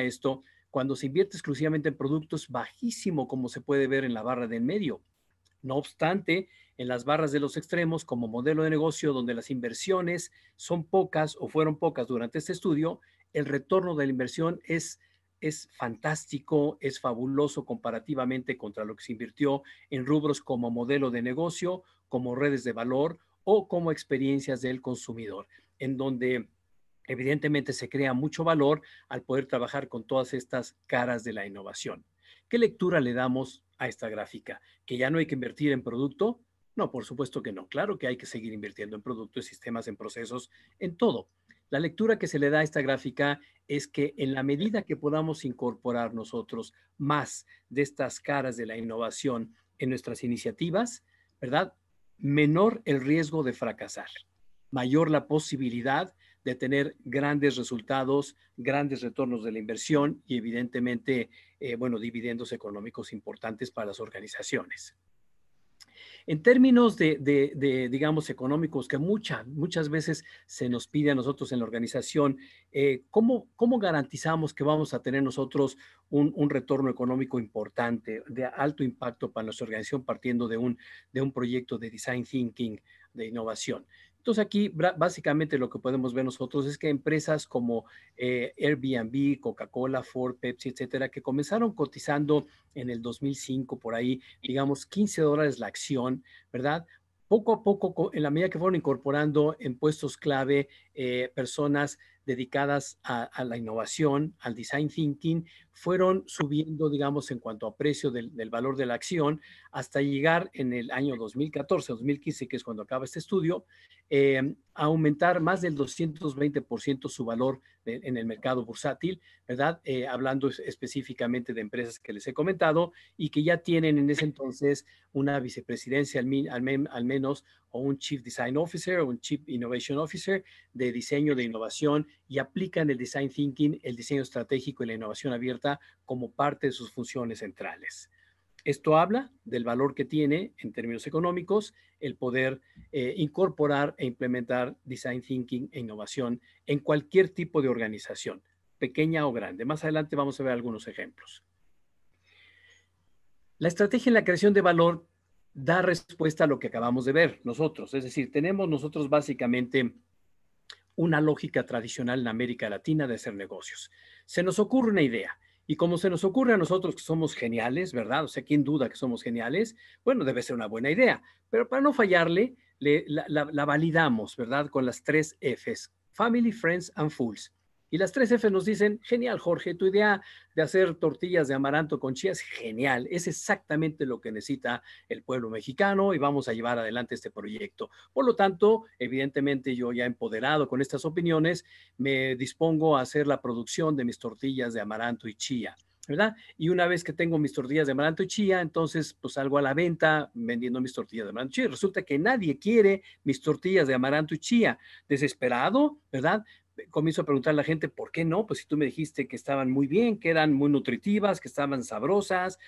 esto cuando se invierte exclusivamente en productos bajísimo, como se puede ver en la barra del medio. No obstante, en las barras de los extremos, como modelo de negocio donde las inversiones son pocas o fueron pocas durante este estudio, el retorno de la inversión es, es fantástico, es fabuloso comparativamente contra lo que se invirtió en rubros como modelo de negocio, como redes de valor o como experiencias del consumidor, en donde evidentemente se crea mucho valor al poder trabajar con todas estas caras de la innovación. ¿Qué lectura le damos a esta gráfica? ¿Que ya no hay que invertir en producto? No, por supuesto que no. Claro que hay que seguir invirtiendo en productos, sistemas, en procesos, en todo. La lectura que se le da a esta gráfica es que en la medida que podamos incorporar nosotros más de estas caras de la innovación en nuestras iniciativas, ¿verdad? Menor el riesgo de fracasar, mayor la posibilidad de tener grandes resultados, grandes retornos de la inversión y evidentemente, eh, bueno, dividendos económicos importantes para las organizaciones. En términos de, digamos, económicos, que muchas, muchas veces se nos pide a nosotros en la organización, eh, ¿cómo, garantizamos que vamos a tener nosotros un, un, retorno económico importante, de alto impacto para nuestra organización, partiendo de un, de un proyecto de design thinking, de innovación? Entonces aquí básicamente lo que podemos ver nosotros es que empresas como eh, Airbnb, Coca-Cola, Ford, Pepsi, etcétera, que comenzaron cotizando en el 2005 por ahí, digamos 15 dólares la acción, ¿verdad? Poco a poco, en la medida que fueron incorporando en puestos clave eh, personas dedicadas a, a la innovación, al design thinking, fueron subiendo, digamos, en cuanto a precio del, valor de la acción, hasta llegar en el año 2014, 2015, que es cuando acaba este estudio, eh, a aumentar más del 220% su valor en el mercado bursátil, ¿verdad? Eh, hablando específicamente de empresas que les he comentado y que ya tienen en ese entonces una vicepresidencia al, al menos o un Chief Design Officer o un Chief Innovation Officer de diseño de innovación y aplican el design thinking, el diseño estratégico y la innovación abierta como parte de sus funciones centrales. Esto habla del valor que tiene en términos económicos el poder eh, incorporar e implementar design thinking e innovación en cualquier tipo de organización, pequeña o grande. Más adelante vamos a ver algunos ejemplos. La estrategia en la creación de valor da respuesta a lo que acabamos de ver nosotros. Es decir, tenemos nosotros básicamente una lógica tradicional en América Latina de hacer negocios. Se nos ocurre una idea y como se nos ocurre a nosotros que somos geniales, ¿verdad? O sea, ¿quién duda que somos geniales? Bueno, debe ser una buena idea, pero para no fallarle, la validamos, ¿verdad? Con las tres Fs, Family, Friends and Fools. Y las tres F nos dicen, genial Jorge, tu idea de hacer tortillas de amaranto con chía es genial, es exactamente lo que necesita el pueblo mexicano y vamos a llevar adelante este proyecto. Por lo tanto, evidentemente yo ya empoderado con estas opiniones, me dispongo a hacer la producción de mis tortillas de amaranto y chía. ¿verdad? Y una vez que tengo mis tortillas de amaranto y chía, entonces pues salgo a la venta vendiendo mis tortillas de amaranto y chía. Resulta que nadie quiere mis tortillas de amaranto y chía. Desesperado, ¿verdad? Eh, comienzo a preguntar a la gente, ¿por qué no? Pues si tú me dijiste que estaban muy bien, que eran muy nutritivas, que estaban sabrosas.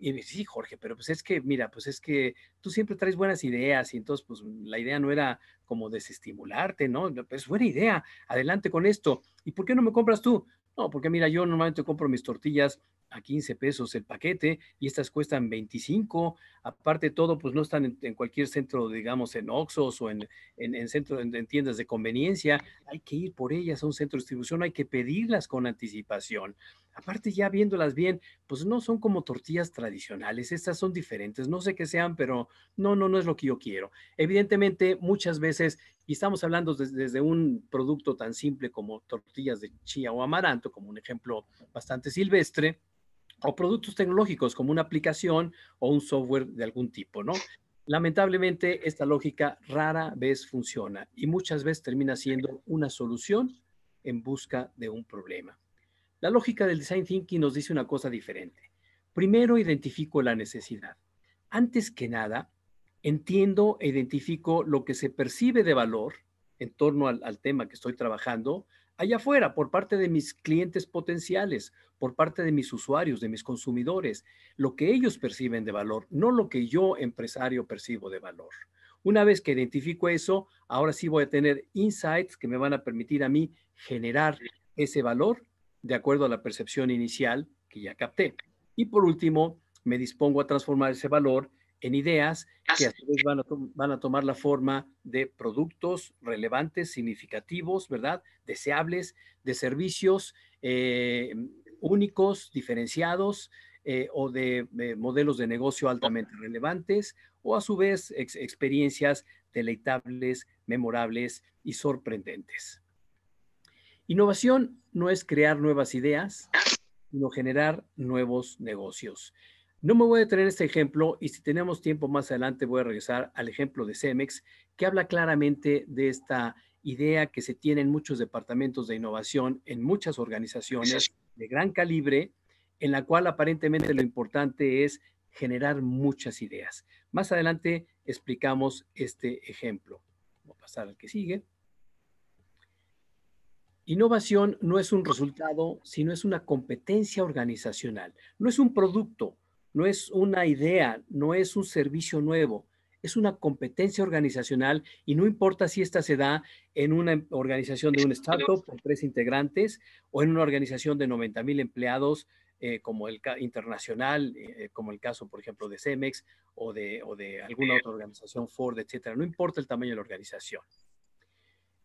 Y me dice, sí, Jorge, pero pues es que, mira, pues es que tú siempre traes buenas ideas y entonces pues la idea no era como desestimularte, ¿no? Es pues, buena idea, adelante con esto. ¿Y por qué no me compras tú? No, porque mira, yo normalmente compro mis tortillas a 15 pesos el paquete y estas cuestan 25. Aparte todo, pues no están en, cualquier centro, digamos, en Oxos o en, en, en en, tiendas de conveniencia. Hay que ir por ellas a un centro de distribución, hay que pedirlas con anticipación. Aparte, ya viéndolas bien, pues no son como tortillas tradicionales, estas son diferentes, no sé qué sean, pero no, no, no es lo que yo quiero. Evidentemente, muchas veces, y estamos hablando desde un producto tan simple como tortillas de chía o amaranto, como un ejemplo bastante silvestre, o productos tecnológicos como una aplicación o un software de algún tipo, ¿no? Lamentablemente, esta lógica rara vez funciona y muchas veces termina siendo una solución en busca de un problema. La lógica del design thinking nos dice una cosa diferente. Primero identifico la necesidad. Antes que nada, entiendo e identifico lo que se percibe de valor en torno al, al tema que estoy trabajando, allá afuera por parte de mis clientes potenciales, por parte de mis usuarios, de mis consumidores, lo que ellos perciben de valor, no lo que yo empresario percibo de valor. Una vez que identifico eso, ahora sí voy a tener insights que me van a permitir a mí generar ese valor de acuerdo a la percepción inicial que ya capté. Y por último, me dispongo a transformar ese valor en ideas ah, que a su vez van a, tomar la forma de productos relevantes, significativos, ¿verdad? Deseables, de servicios eh, únicos, diferenciados eh, o de modelos de negocio altamente relevantes o a su vez experiencias deleitables, memorables y sorprendentes. Innovación no es crear nuevas ideas, sino generar nuevos negocios. No me voy a detener en este ejemplo y si tenemos tiempo más adelante voy a regresar al ejemplo de Cemex, que habla claramente de esta idea que se tiene en muchos departamentos de innovación, en muchas organizaciones de gran calibre, en la cual aparentemente lo importante es generar muchas ideas. Más adelante explicamos este ejemplo. Voy a pasar al que sigue. Innovación no es un resultado, sino es una competencia organizacional. No es un producto, no es una idea, no es un servicio nuevo, es una competencia organizacional y no importa si esta se da en una organización de un startup con tres integrantes o en una organización de 90 mil empleados eh, como el internacional, eh, como el caso, por ejemplo, de Cemex o de, o de alguna otra organización, Ford, etcétera. No importa el tamaño de la organización.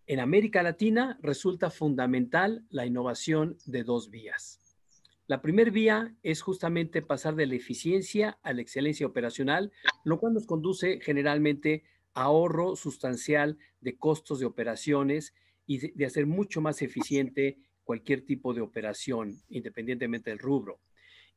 En América Latina resulta fundamental la innovación de dos vías. La primera vía es justamente pasar de la eficiencia a la excelencia operacional, lo cual nos conduce generalmente a ahorro sustancial de costos de operaciones y de hacer mucho más eficiente cualquier tipo de operación, independientemente del rubro.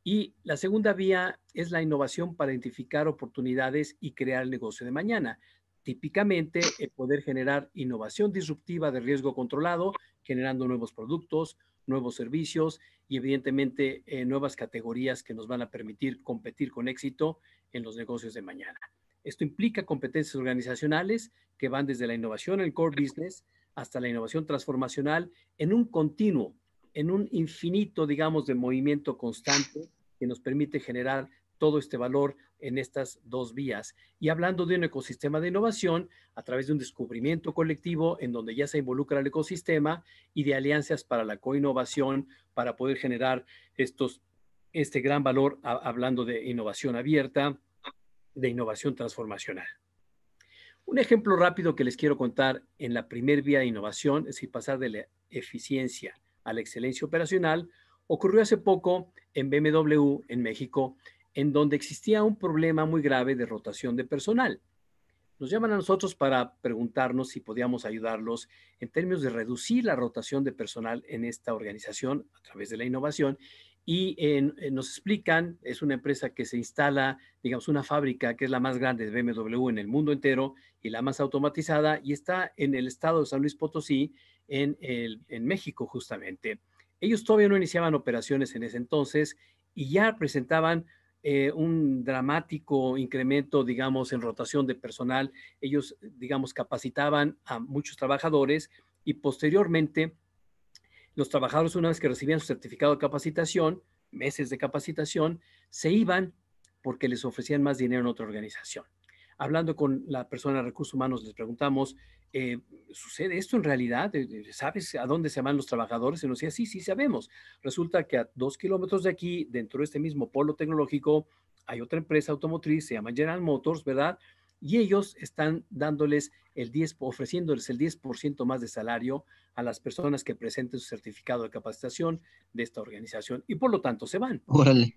Y la segunda vía es la innovación para identificar oportunidades y crear el negocio de mañana. Típicamente, el poder generar innovación disruptiva de riesgo controlado, generando nuevos productos, nuevos servicios y evidentemente eh, nuevas categorías que nos van a permitir competir con éxito en los negocios de mañana. Esto implica competencias organizacionales que van desde la innovación, el core business, hasta la innovación transformacional en un continuo, en un infinito, digamos, de movimiento constante que nos permite generar todo este valor en estas dos vías. Y hablando de un ecosistema de innovación, a través de un descubrimiento colectivo en donde ya se involucra el ecosistema y de alianzas para la co coinnovación para poder generar estos, este gran valor, hablando de innovación abierta, de innovación transformacional. Un ejemplo rápido que les quiero contar en la primer vía de innovación, es decir, pasar de la eficiencia a la excelencia operacional, ocurrió hace poco en BMW en México, en donde existía un problema muy grave de rotación de personal. Nos llaman a nosotros para preguntarnos si podíamos ayudarlos en términos de reducir la rotación de personal en esta organización a través de la innovación y nos explican, es una empresa que se instala, digamos, una fábrica que es la más grande de BMW en el mundo entero y la más automatizada y está en el estado de San Luis Potosí, en, en México justamente. Ellos todavía no iniciaban operaciones en ese entonces y ya presentaban eh, un dramático incremento, digamos, en rotación de personal. Ellos, digamos, capacitaban a muchos trabajadores y posteriormente los trabajadores, una vez que recibían su certificado de capacitación, meses de capacitación, se iban porque les ofrecían más dinero en otra organización. Hablando con la persona de recursos humanos, les preguntamos eh, ¿sucede esto en realidad? Eh, eh, ¿Sabes a dónde se van los trabajadores? Y nos decía, sí, sí, sabemos. Resulta que a dos kilómetros de aquí, dentro de este mismo polo tecnológico, hay otra empresa automotriz, se llama General Motors, ¿verdad? Y ellos están dándoles el 10, ofreciéndoles el 10% más de salario a las personas que presenten su certificado de capacitación de esta organización. Y por lo tanto se van. Órale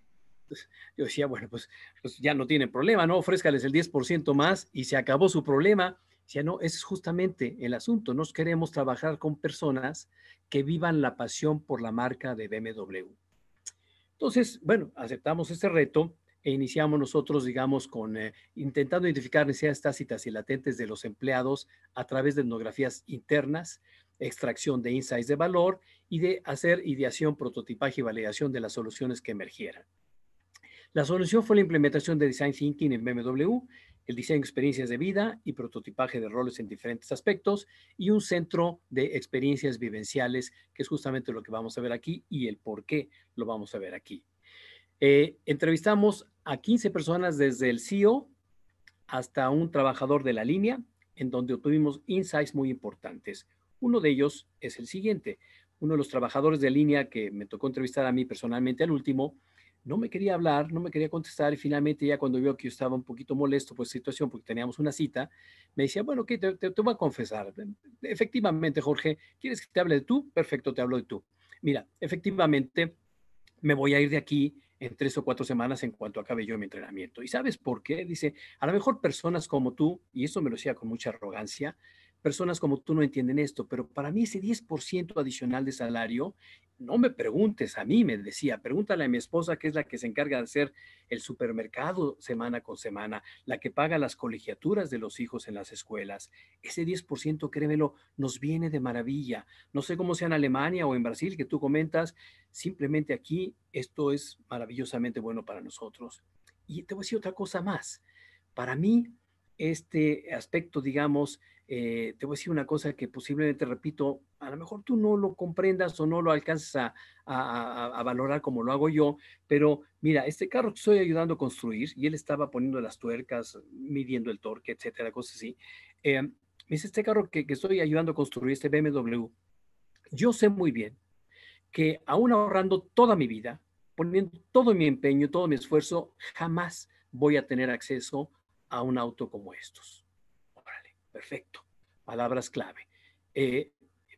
yo decía, bueno, pues, pues, ya no tienen problema, ¿no? Ofrézcales el 10% más y se acabó su problema. Decía, no, ese es justamente el asunto. Nos queremos trabajar con personas que vivan la pasión por la marca de BMW. Entonces, bueno, aceptamos este reto e iniciamos nosotros, digamos, con eh, intentando identificar necesidades tácitas y latentes de los empleados a través de etnografías internas, extracción de insights de valor y de hacer ideación, prototipaje y validación de las soluciones que emergieran. La solución fue la implementación de Design Thinking en BMW el diseño de experiencias de vida y prototipaje de roles en diferentes aspectos y un centro de experiencias vivenciales, que es justamente lo que vamos a ver aquí y el por qué lo vamos a ver aquí. Eh, entrevistamos a 15 personas desde el CEO hasta un trabajador de la línea, en donde obtuvimos insights muy importantes. Uno de ellos es el siguiente. Uno de los trabajadores de línea que me tocó entrevistar a mí personalmente al último, no me quería hablar, no me quería contestar y finalmente ya cuando vio que yo estaba un poquito molesto por la situación, porque teníamos una cita, me decía, bueno, qué te, te, voy a confesar. Efectivamente, Jorge, ¿quieres que te hable de tú? Perfecto, te hablo de tú. Mira, efectivamente, me voy a ir de aquí en tres o cuatro semanas en cuanto acabe yo mi entrenamiento. ¿Y sabes por qué? Dice, a lo mejor personas como tú, y eso me lo decía con mucha arrogancia, personas como tú no entienden esto, pero para mí ese 10% adicional de salario, no me preguntes, a mí me decía, pregúntale a mi esposa que es la que se encarga de hacer el supermercado semana con semana, la que paga las colegiaturas de los hijos en las escuelas. Ese 10%, créemelo, nos viene de maravilla. No sé cómo sea en Alemania o en Brasil que tú comentas, simplemente aquí esto es maravillosamente bueno para nosotros. Y te voy a decir otra cosa más. Para mí, este aspecto, digamos, eh, te voy a decir una cosa que posiblemente, repito, a lo mejor tú no lo comprendas o no lo alcanzas a, valorar como lo hago yo, pero mira, este carro que estoy ayudando a construir, y él estaba poniendo las tuercas, midiendo el torque, etcétera, cosas así, eh, dice, este carro que, que estoy ayudando a construir, este BMW, yo sé muy bien que aún ahorrando toda mi vida, poniendo todo mi empeño, todo mi esfuerzo, jamás voy a tener acceso a un auto como estos Perfecto. Palabras clave. Eh,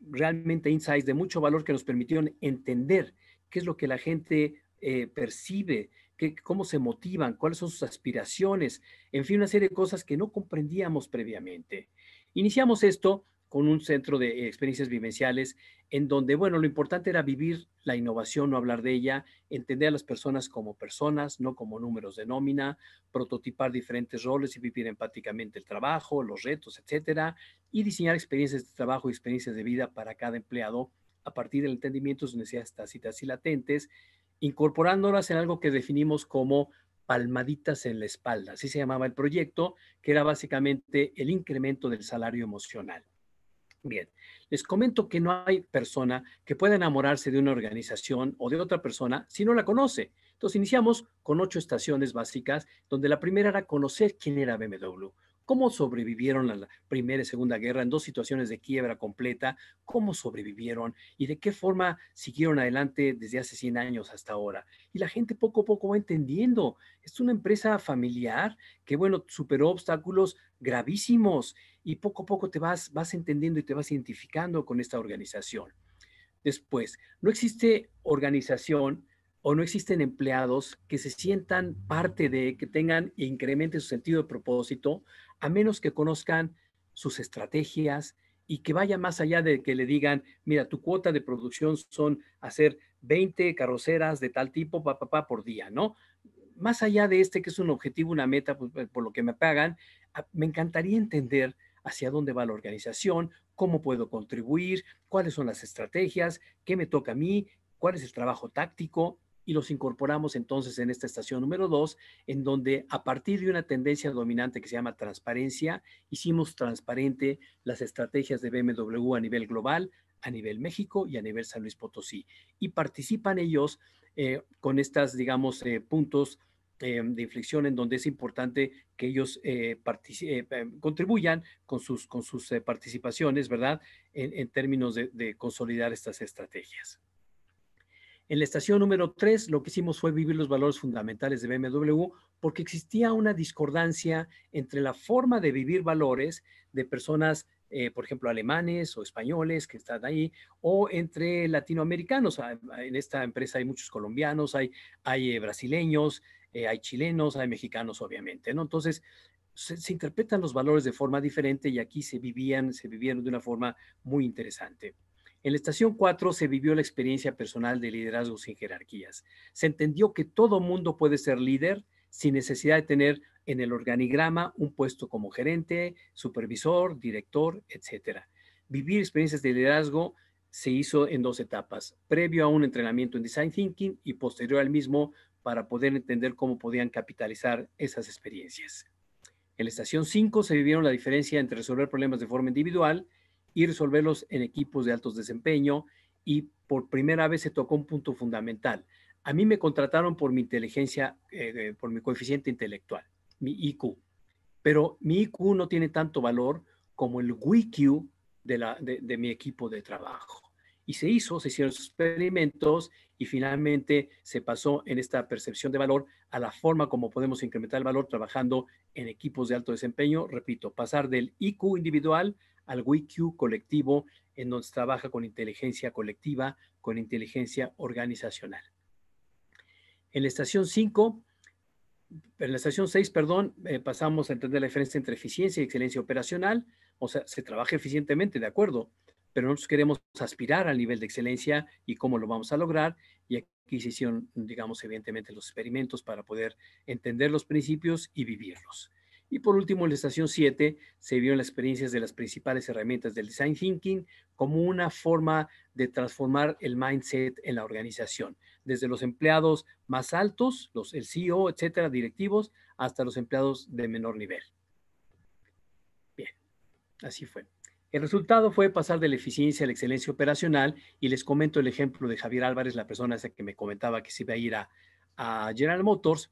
realmente insights de mucho valor que nos permitieron entender qué es lo que la gente eh, percibe, cómo se motivan, cuáles son sus aspiraciones, en fin, una serie de cosas que no comprendíamos previamente. Iniciamos esto con un centro de experiencias vivenciales en donde, bueno, lo importante era vivir la innovación, no hablar de ella, entender a las personas como personas, no como números de nómina, prototipar diferentes roles y vivir empáticamente el trabajo, los retos, etcétera, y diseñar experiencias de trabajo y experiencias de vida para cada empleado a partir del entendimiento de sus necesidades tácitas y latentes, incorporándolas en algo que definimos como palmaditas en la espalda. Así se llamaba el proyecto, que era básicamente el incremento del salario emocional. Bien, les comento que no hay persona que pueda enamorarse de una organización o de otra persona si no la conoce. Entonces iniciamos con ocho estaciones básicas, donde la primera era conocer quién era BMW, cómo sobrevivieron la Primera y Segunda Guerra en dos situaciones de quiebra completa, cómo sobrevivieron y de qué forma siguieron adelante desde hace 100 años hasta ahora. Y la gente poco a poco va entendiendo. Es una empresa familiar que, bueno, superó obstáculos gravísimos y poco a poco te vas, vas entendiendo y te vas identificando con esta organización. Después, no existe organización o no existen empleados que se sientan parte de, que tengan e su sentido de propósito, a menos que conozcan sus estrategias y que vaya más allá de que le digan, mira, tu cuota de producción son hacer 20 carroceras de tal tipo, papá, pa, pa, por día, ¿no? Más allá de este que es un objetivo, una meta pues, pues, por lo que me pagan, ah, me encantaría entender hacia dónde va la organización, cómo puedo contribuir, cuáles son las estrategias, qué me toca a mí, cuál es el trabajo táctico, y los incorporamos entonces en esta estación número 2, en donde a partir de una tendencia dominante que se llama transparencia, hicimos transparente las estrategias de BMW a nivel global, a nivel México y a nivel San Luis Potosí. Y participan ellos eh, con estas, digamos, eh, puntos eh, de inflexión en donde es importante que ellos contribuyan con sus, con sus participaciones, ¿verdad? En, términos de consolidar estas estrategias. En la estación número 3 lo que hicimos fue vivir los valores fundamentales de BMW porque existía una discordancia entre la forma de vivir valores de personas, eh, por ejemplo, alemanes o españoles que están ahí, o entre latinoamericanos. Ah, en esta empresa hay muchos colombianos, hay, eh, brasileños, eh, hay chilenos, hay mexicanos, obviamente. Entonces, se, interpretan los valores de forma diferente y aquí se vivían, se vivieron de una forma muy interesante. En la estación 4 se vivió la experiencia personal de liderazgo sin jerarquías. Se entendió que todo mundo puede ser líder sin necesidad de tener en el organigrama un puesto como gerente, supervisor, director, etc. Vivir experiencias de liderazgo se hizo en dos etapas, previo a un entrenamiento en design thinking y posterior al mismo para poder entender cómo podían capitalizar esas experiencias. En la estación 5 se vivieron la diferencia entre resolver problemas de forma individual y resolverlos en equipos de altos desempeño y por primera vez se tocó un punto fundamental. A mí me contrataron por mi inteligencia, eh, por mi coeficiente intelectual, mi IQ, pero mi IQ no tiene tanto valor como el WIQ de, mi equipo de trabajo y se hizo, se hicieron experimentos y finalmente se pasó en esta percepción de valor a la forma como podemos incrementar el valor trabajando en equipos de alto desempeño, repito, pasar del IQ individual al WIQ colectivo, en donde trabaja con inteligencia colectiva, con inteligencia organizacional. En la estación 5, en la estación 6, perdón, eh, pasamos a entender la diferencia entre eficiencia y excelencia operacional. O sea, se trabaja eficientemente, de acuerdo, pero nosotros queremos aspirar al nivel de excelencia y cómo lo vamos a lograr. Y aquí se hicieron, digamos, evidentemente los experimentos para poder entender los principios y vivirlos. Y por último, en la estación 7 se vieron las experiencias de las principales herramientas del design thinking como una forma de transformar el mindset en la organización, desde los empleados más altos, los, el CEO, etcétera, directivos, hasta los empleados de menor nivel. Bien, así fue. El resultado fue pasar de la eficiencia a la excelencia operacional y les comento el ejemplo de Javier Álvarez, la persona que me comentaba que se iba a ir a General Motors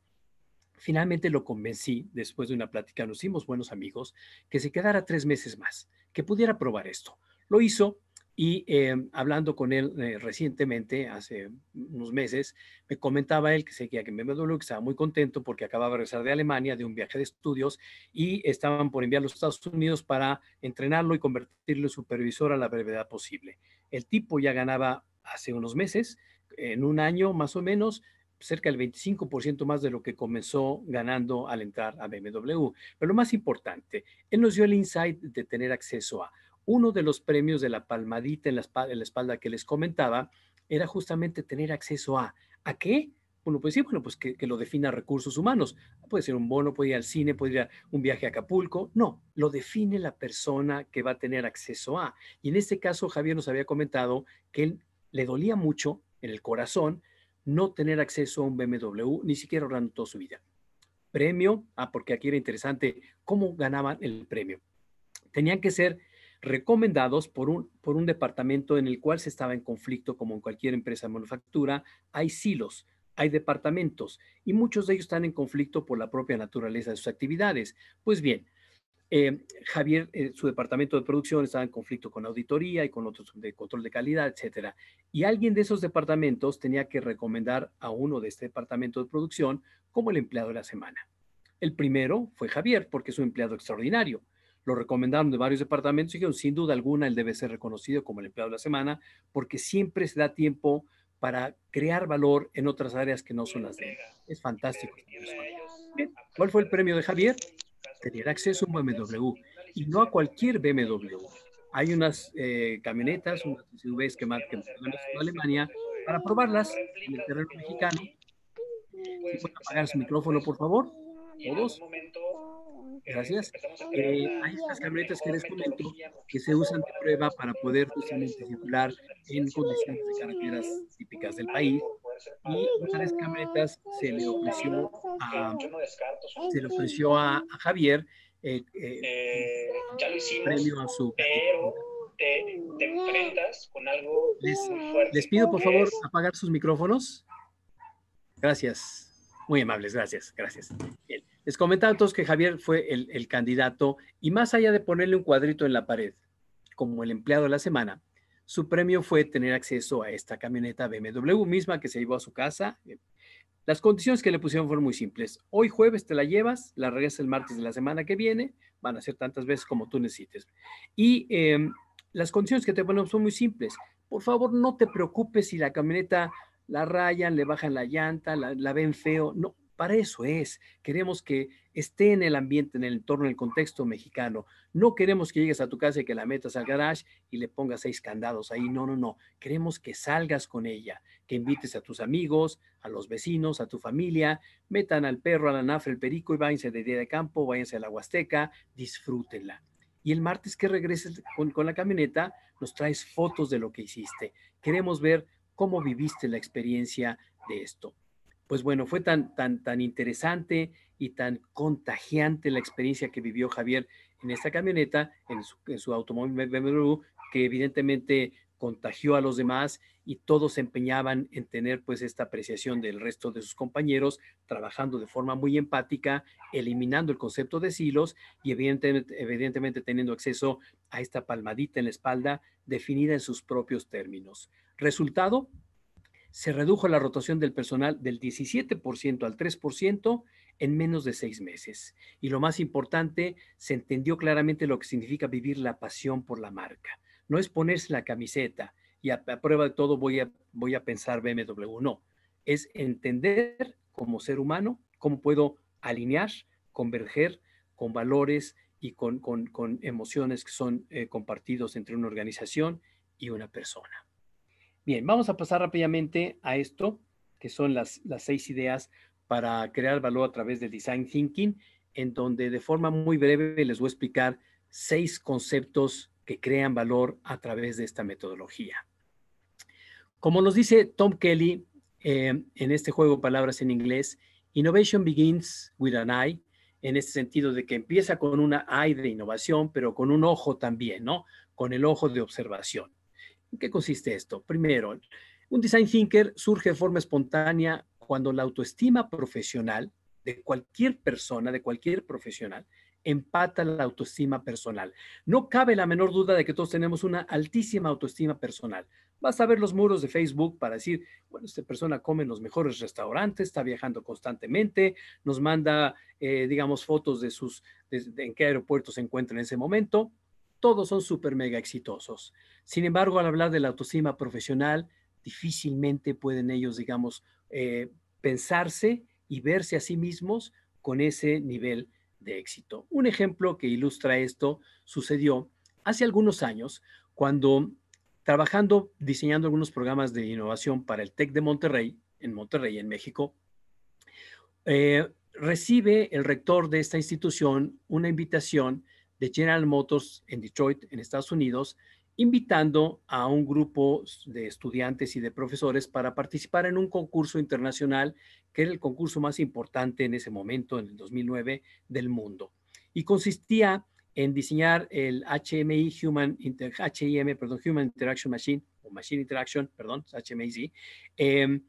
Finalmente lo convencí, después de una plática nos hicimos buenos amigos, que se quedara tres meses más, que pudiera probar esto. Lo hizo y em, hablando con él eh, recientemente, hace unos meses, me comentaba él que seguía que me BMW, que estaba muy contento porque acababa de regresar de Alemania de un viaje de estudios y estaban por enviarlo a los Estados Unidos para entrenarlo y convertirlo en supervisor a la brevedad posible. El tipo ya ganaba hace unos meses, en un año más o menos, cerca del 25% más de lo que comenzó ganando al entrar a BMW. Pero lo más importante, él nos dio el insight de tener acceso a uno de los premios de la palmadita en la espalda, que les comentaba, era justamente tener acceso a. ¿A qué? bueno pues decir, bueno, pues que, que, lo defina recursos humanos. Puede ser un bono, puede ir al cine, puede ir a un viaje a Acapulco. No, lo define la persona que va a tener acceso a. Y en este caso, Javier nos había comentado que él, le dolía mucho en el corazón no tener acceso a un BMW, ni siquiera ahorrando toda su vida. Premio, ah, porque aquí era interesante cómo ganaban el premio. Tenían que ser recomendados por un, por un departamento en el cual se estaba en conflicto, como en cualquier empresa de manufactura. Hay silos, hay departamentos y muchos de ellos están en conflicto por la propia naturaleza de sus actividades. Pues bien, eh, Javier, eh, su departamento de producción estaba en conflicto con auditoría y con otros de control de calidad, etcétera. Y alguien de esos departamentos tenía que recomendar a uno de este departamento de producción como el empleado de la semana. El primero fue Javier, porque es un empleado extraordinario. Lo recomendaron de varios departamentos y dijeron, sin duda alguna, él debe ser reconocido como el empleado de la semana, porque siempre se da tiempo para crear valor en otras áreas que no son las de él. Es fantástico. ¿Cuál fue el premio de Javier? tener acceso a un BMW y no a cualquier BMW. Hay unas eh, camionetas, unas SUVs que mandan de Alemania para probarlas en el terreno mexicano. Si pueden apagar su micrófono, por favor, todos. Gracias. Eh, hay estas camionetas que les comento que se usan de prueba para poder justamente circular en condiciones de carreteras típicas del país y González Camaritas se le ofreció se le ofreció a, Javier eh, eh, eh, ya lo hicimos, premio a su pero te, con algo les, pido por favor apagar sus micrófonos gracias muy amables, gracias, gracias. Les comentaba todos que Javier fue el candidato y más allá de ponerle un cuadrito en la pared como el empleado de la semana, su premio fue tener acceso a esta camioneta BMW misma que se llevó a su casa. Eh, las condiciones que le pusieron fueron muy simples. Hoy jueves te la llevas, la regresas el martes de la semana que viene, van a ser tantas veces como tú necesites. Y em, las condiciones que te ponemos son muy simples. Por favor, no te preocupes si la camioneta la rayan, le bajan la llanta, la, la ven feo. No, para eso es. Queremos que esté en el ambiente, en el entorno, en el contexto mexicano. No queremos que llegues a tu casa y que la metas al garage y le pongas seis candados ahí. No, no, no. Queremos que salgas con ella, que invites a tus amigos, a los vecinos, a tu familia. Metan al perro, a la nafra, el perico y váyanse de día de campo, váyanse a la Huasteca, disfrútenla y el martes que regreses con, la camioneta nos traes fotos de lo que hiciste. Queremos ver cómo viviste la experiencia de esto pues bueno, fue tan, tan, tan interesante y tan contagiante la experiencia que vivió Javier en esta camioneta, en su, automóvil BMW, que evidentemente contagió a los demás y todos se empeñaban en tener pues esta apreciación del resto de sus compañeros, trabajando de forma muy empática, eliminando el concepto de silos y evidentemente, evidentemente teniendo acceso a esta palmadita en la espalda definida en sus propios términos. Resultado, se redujo la rotación del personal del 17% al 3% en menos de seis meses. Y lo más importante, se entendió claramente lo que significa vivir la pasión por la marca. No es ponerse la camiseta y a, prueba de todo voy a, voy a pensar BMW, no. Es entender como ser humano cómo puedo alinear, converger con valores y con, emociones que son eh, compartidos entre una organización y una persona. Bien, vamos a pasar rápidamente a esto, que son las, seis ideas para crear valor a través del design thinking, en donde de forma muy breve les voy a explicar seis conceptos que crean valor a través de esta metodología. Como nos dice Tom Kelly eh, en este juego palabras en inglés, innovation begins with an eye, en este sentido de que empieza con una eye de innovación, pero con un ojo también, ¿no? Con el ojo de observación. ¿En qué consiste esto? Primero, un design thinker surge de forma espontánea cuando la autoestima profesional de cualquier persona, de cualquier profesional, empata la autoestima personal. No cabe la menor duda de que todos tenemos una altísima autoestima personal. Vas a ver los muros de Facebook para decir, bueno, esta persona come en los mejores restaurantes, está viajando constantemente, nos manda, eh, digamos, fotos de sus, en qué aeropuerto se encuentra en ese momento todos son súper mega exitosos. Sin embargo, al hablar de la autosima profesional, difícilmente pueden ellos, digamos, eh, pensarse y verse a sí mismos con ese nivel de éxito. Un ejemplo que ilustra esto sucedió hace algunos años cuando trabajando, diseñando algunos programas de innovación para el TEC de Monterrey, en Monterrey, en México, eh, recibe el rector de esta institución una invitación General Motors en Detroit, en Estados Unidos, invitando a un grupo de estudiantes y de profesores para participar en un concurso internacional, que era el concurso más importante en ese momento, en el 2009, del mundo. Y consistía en diseñar el HMI Human, perdón, Human Interaction Machine, o Machine Interaction, perdón, HMI eh, em,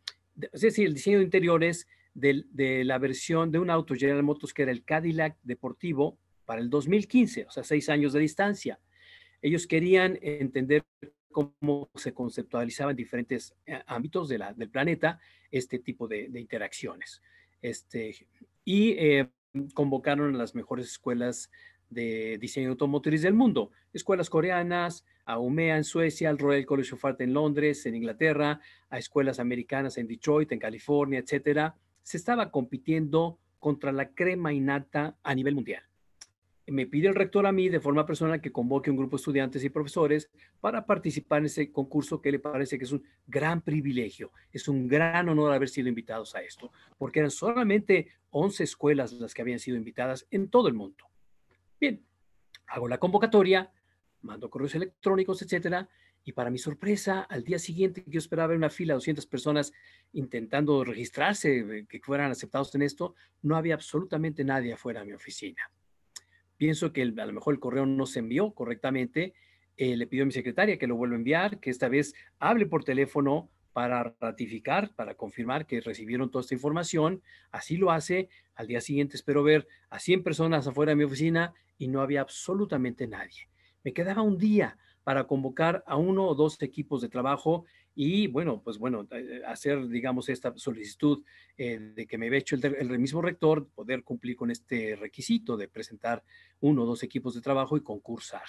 es decir, el diseño de interiores de la versión de un auto General Motors que era el Cadillac deportivo para el 2015, o sea, seis años de distancia. Ellos querían entender cómo se conceptualizaban diferentes eh, ámbitos del planeta este tipo de, interacciones. Este, y eh, convocaron a las mejores escuelas de diseño automotriz del mundo, escuelas coreanas, a UMEA en Suecia, al Royal College of Art en Londres, en Inglaterra, a escuelas americanas en Detroit, en California, etcétera. Se estaba compitiendo contra la crema innata a nivel mundial me pide el rector a mí de forma personal que convoque un grupo de estudiantes y profesores para participar en ese concurso que le parece que es un gran privilegio, es un gran honor haber sido invitados a esto, porque eran solamente 11 escuelas las que habían sido invitadas en todo el mundo. Bien, hago la convocatoria, mando correos electrónicos, etcétera, y para mi sorpresa, al día siguiente que yo esperaba una fila de 200 personas intentando registrarse, eh, que fueran aceptados en esto, no había absolutamente nadie afuera de mi oficina pienso que a lo mejor el correo no se envió correctamente. Eh, le pido a mi secretaria que lo vuelva a enviar, que esta vez hable por teléfono para ratificar, para confirmar que recibieron toda esta información. Así lo hace. Al día siguiente espero ver a 100 personas afuera de mi oficina y no había absolutamente nadie. Me quedaba un día para convocar a uno o dos equipos de trabajo y bueno, pues bueno, eh, hacer, digamos, esta solicitud eh, de que me había hecho el, el, mismo rector, poder cumplir con este requisito de presentar uno o dos equipos de trabajo y concursar.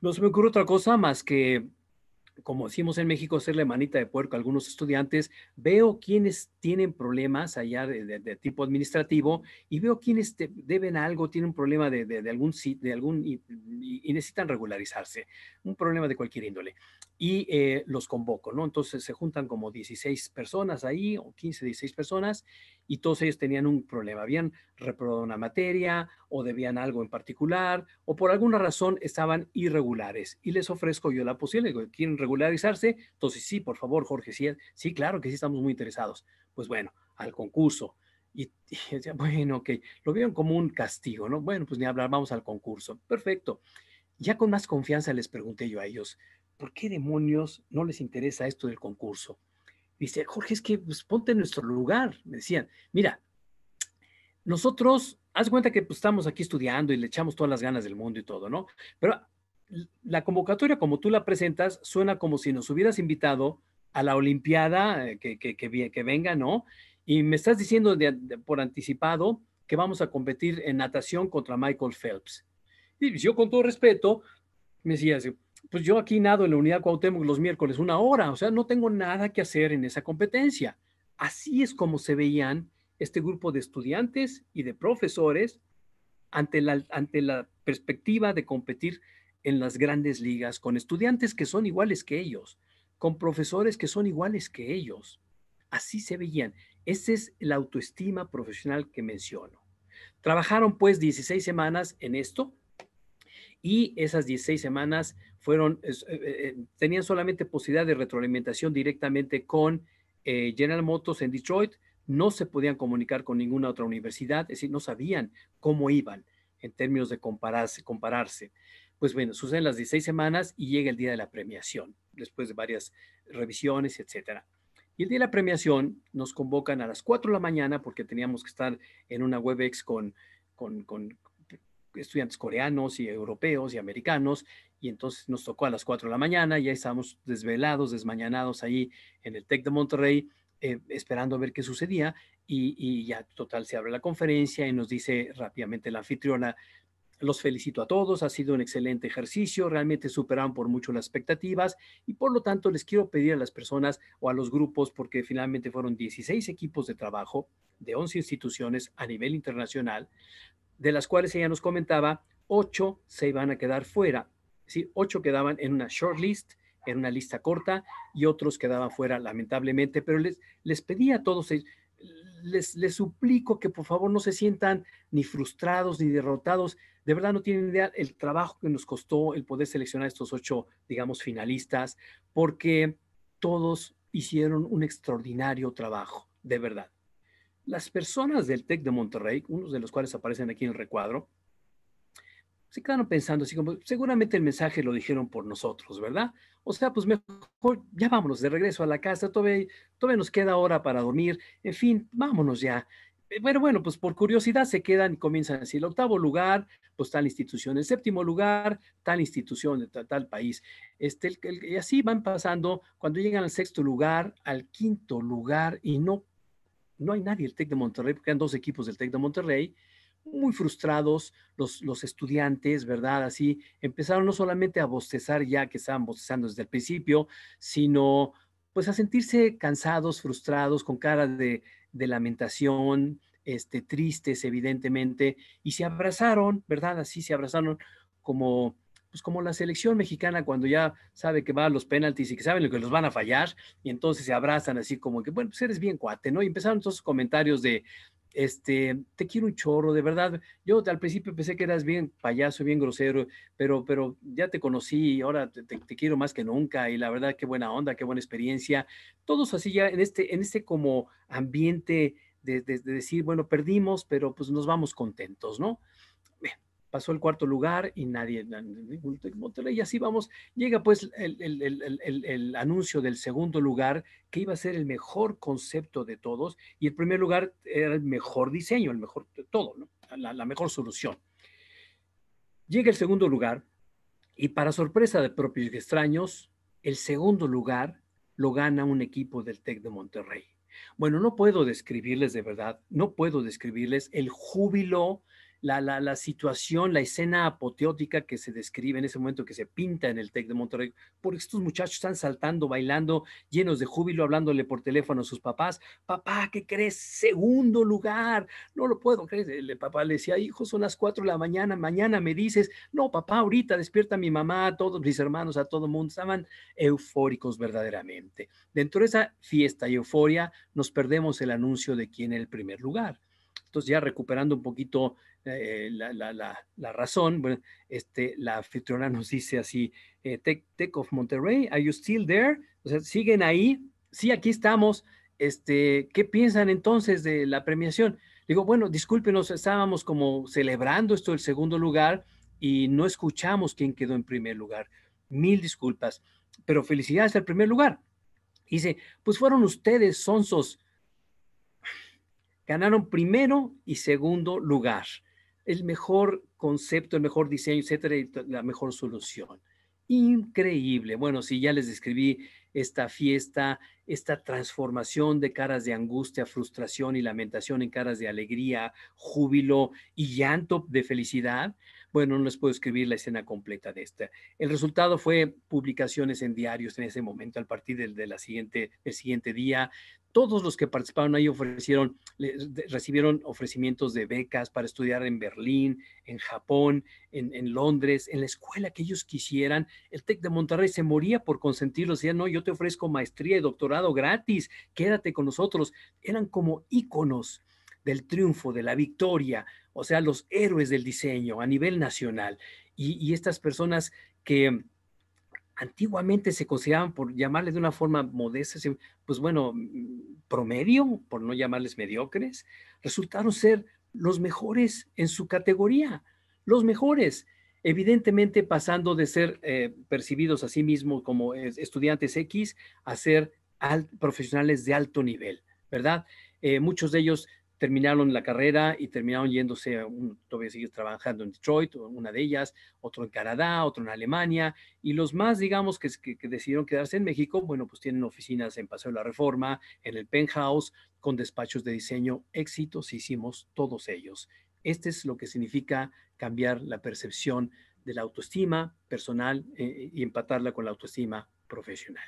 No se me ocurre otra cosa más que como decimos en México, ser la manita de puerco a algunos estudiantes, veo quienes tienen problemas allá de, tipo administrativo y veo quienes deben algo, tienen un problema de, de algún de algún y, necesitan regularizarse, un problema de cualquier índole. Y eh, los convoco, ¿no? Entonces se juntan como 16 personas ahí, o 15, 16 personas, y todos ellos tenían un problema. Habían reprobado una materia o debían algo en particular o por alguna razón estaban irregulares. Y les ofrezco yo la posibilidad. ¿Quieren regularizarse? Entonces, sí, por favor, Jorge, sí, sí, claro que sí, estamos muy interesados. Pues bueno, al concurso. Y, y bueno, ok, lo vieron como un castigo, ¿no? Bueno, pues ni hablar, vamos al concurso. Perfecto. Ya con más confianza les pregunté yo a ellos, ¿por qué demonios no les interesa esto del concurso? dice, Jorge, es que pues, ponte en nuestro lugar. Me decían, mira, nosotros, haz cuenta que pues, estamos aquí estudiando y le echamos todas las ganas del mundo y todo, ¿no? Pero la convocatoria, como tú la presentas, suena como si nos hubieras invitado a la Olimpiada eh, que, que, que, venga, ¿no? Y me estás diciendo por anticipado que vamos a competir en natación contra Michael Phelps. Y yo, con todo respeto, me decía, pues yo aquí nado en la unidad Cuauhtémoc los miércoles una hora, o sea, no tengo nada que hacer en esa competencia. Así es como se veían este grupo de estudiantes y de profesores ante la, ante la perspectiva de competir en las grandes ligas con estudiantes que son iguales que ellos, con profesores que son iguales que ellos. Así se veían. Esa es la autoestima profesional que menciono. Trabajaron pues 16 semanas en esto, y esas 16 semanas fueron, eh, eh, eh, tenían solamente posibilidad de retroalimentación directamente con General Motors en Detroit, no se podían comunicar con ninguna otra universidad, es decir, no sabían cómo iban en términos de compararse. compararse. Pues bueno, suceden las 16 semanas y llega el día de la premiación, después de varias revisiones, etcétera. Y el día de la premiación nos convocan a las 4 de la mañana porque teníamos que estar en una WebEx con, con, estudiantes coreanos y europeos y americanos, y entonces nos tocó a las 4 de la mañana, ya estábamos desvelados, desmañanados ahí en el TEC de Monterrey, eh, esperando a ver qué sucedía, y, y ya total se abre la conferencia y nos dice rápidamente la anfitriona, los felicito a todos, ha sido un excelente ejercicio, realmente superaron por mucho las expectativas y por lo tanto les quiero pedir a las personas o a los grupos, porque finalmente fueron 16 equipos de trabajo de 11 instituciones a nivel internacional, de las cuales ella nos comentaba, ocho se iban a quedar fuera. Ocho quedaban en una short list, en una lista corta, y otros quedaban fuera, lamentablemente. Pero les, les pedí a todos, eh, les, les suplico que por favor no se sientan ni frustrados ni derrotados. De verdad no tienen idea el trabajo que nos costó el poder seleccionar estos ocho, digamos, finalistas, porque todos hicieron un extraordinario trabajo, de verdad las personas del TEC de Monterrey, unos de los cuales aparecen aquí en el recuadro, se quedaron pensando así como, seguramente el mensaje lo dijeron por nosotros, ¿verdad? O sea, pues mejor ya vámonos de regreso a la casa, todavía, todavía nos queda hora para dormir, en fin, vámonos ya. Eh, pero bueno, pues por curiosidad se quedan y comienzan así. el octavo lugar, pues tal institución, el séptimo lugar, tal institución, tal, tal país. Este, el, y así van pasando, cuando llegan al sexto lugar, al quinto lugar, y no no hay nadie del TEC de Monterrey, porque eran dos equipos del TEC de Monterrey, muy frustrados los, los estudiantes, ¿verdad? Así empezaron no solamente a bostezar ya que estaban bostezando desde el principio, sino pues a sentirse cansados, frustrados, con cara de, de lamentación, este, tristes evidentemente, y se abrazaron, ¿verdad? Así se abrazaron como pues como la selección mexicana cuando ya sabe que va a los penaltis y que saben lo que los van a fallar, y entonces se abrazan así como que, bueno, pues eres bien cuate, ¿no? Y empezaron todos esos comentarios de, este, te quiero un chorro, de verdad, yo al principio pensé que eras bien payaso, bien grosero, pero, pero ya te conocí y ahora te, quiero más que nunca, y la verdad, qué buena onda, qué buena experiencia, todos así ya en este, en este como ambiente de decir, bueno, perdimos, pero pues nos vamos contentos, ¿no? pasó el cuarto lugar y nadie, Monterrey, y así vamos. Llega pues el, anuncio del segundo lugar, que iba a ser el mejor concepto de todos, y el primer lugar era el mejor diseño, el mejor de todo, la, la mejor solución. Llega el segundo lugar, y para sorpresa de propios y extraños, el segundo lugar lo gana un equipo del TEC de Monterrey. Bueno, no puedo describirles de verdad, no puedo describirles el júbilo la, situación, la escena apoteótica que se describe en ese momento, que se pinta en el TEC de Monterrey, porque estos muchachos están saltando, bailando, llenos de júbilo, hablándole por teléfono a sus papás, papá, ¿qué crees? Segundo lugar, no lo puedo creer. El papá le decía, hijo, son las 4 de la mañana, mañana me dices, no, papá, ahorita despierta a mi mamá, a todos mis hermanos, a todo el mundo, estaban eufóricos verdaderamente. Dentro de esa fiesta y euforia nos perdemos el anuncio de quién es el primer lugar entonces, ya recuperando un poquito eh, la, razón, bueno, este, la anfitriona nos dice así, eh, Tech of Monterrey, are you still there? O sea, ¿siguen ahí? Sí, aquí estamos. Este, ¿Qué piensan entonces de la premiación? Digo, bueno, discúlpenos, estábamos como celebrando esto del segundo lugar y no escuchamos quién quedó en primer lugar. Mil disculpas, pero felicidades al primer lugar. Dice, pues fueron ustedes, sonsos, Ganaron primero y segundo lugar. El mejor concepto, el mejor diseño, etcétera, y la mejor solución. Increíble. Bueno, si ya les describí esta fiesta, esta transformación de caras de angustia, frustración y lamentación en caras de alegría, júbilo y llanto de felicidad. Bueno, no les puedo escribir la escena completa de esta. El resultado fue publicaciones en diarios en ese momento, a partir del de siguiente, siguiente día. Todos los que participaron ahí ofrecieron, recibieron ofrecimientos de becas para estudiar en Berlín, en Japón, en, Londres, en la escuela que ellos quisieran. El TEC de Monterrey se moría por consentirlos. Decía, no, yo te ofrezco maestría y doctorado gratis, quédate con nosotros. Eran como íconos del triunfo, de la victoria, o sea, los héroes del diseño a nivel nacional. Y, estas personas que antiguamente se consideraban, por llamarles de una forma modesta, pues bueno, mm, promedio, por no llamarles mediocres, resultaron ser los mejores en su categoría, los mejores evidentemente pasando de ser eh, percibidos a sí mismos como estudiantes X a ser profesionales de alto nivel, ¿verdad? Eh, muchos de ellos terminaron la carrera y terminaron yéndose, todavía siguen trabajando en Detroit, una de ellas, otro en Canadá, otro en Alemania, y los más, digamos, que, que, decidieron quedarse en México, bueno, pues tienen oficinas en Paseo de la Reforma, en el Penthouse, con despachos de diseño exitosísimos, todos ellos. Este es lo que significa cambiar la percepción de la autoestima personal eh, y empatarla con la autoestima profesional.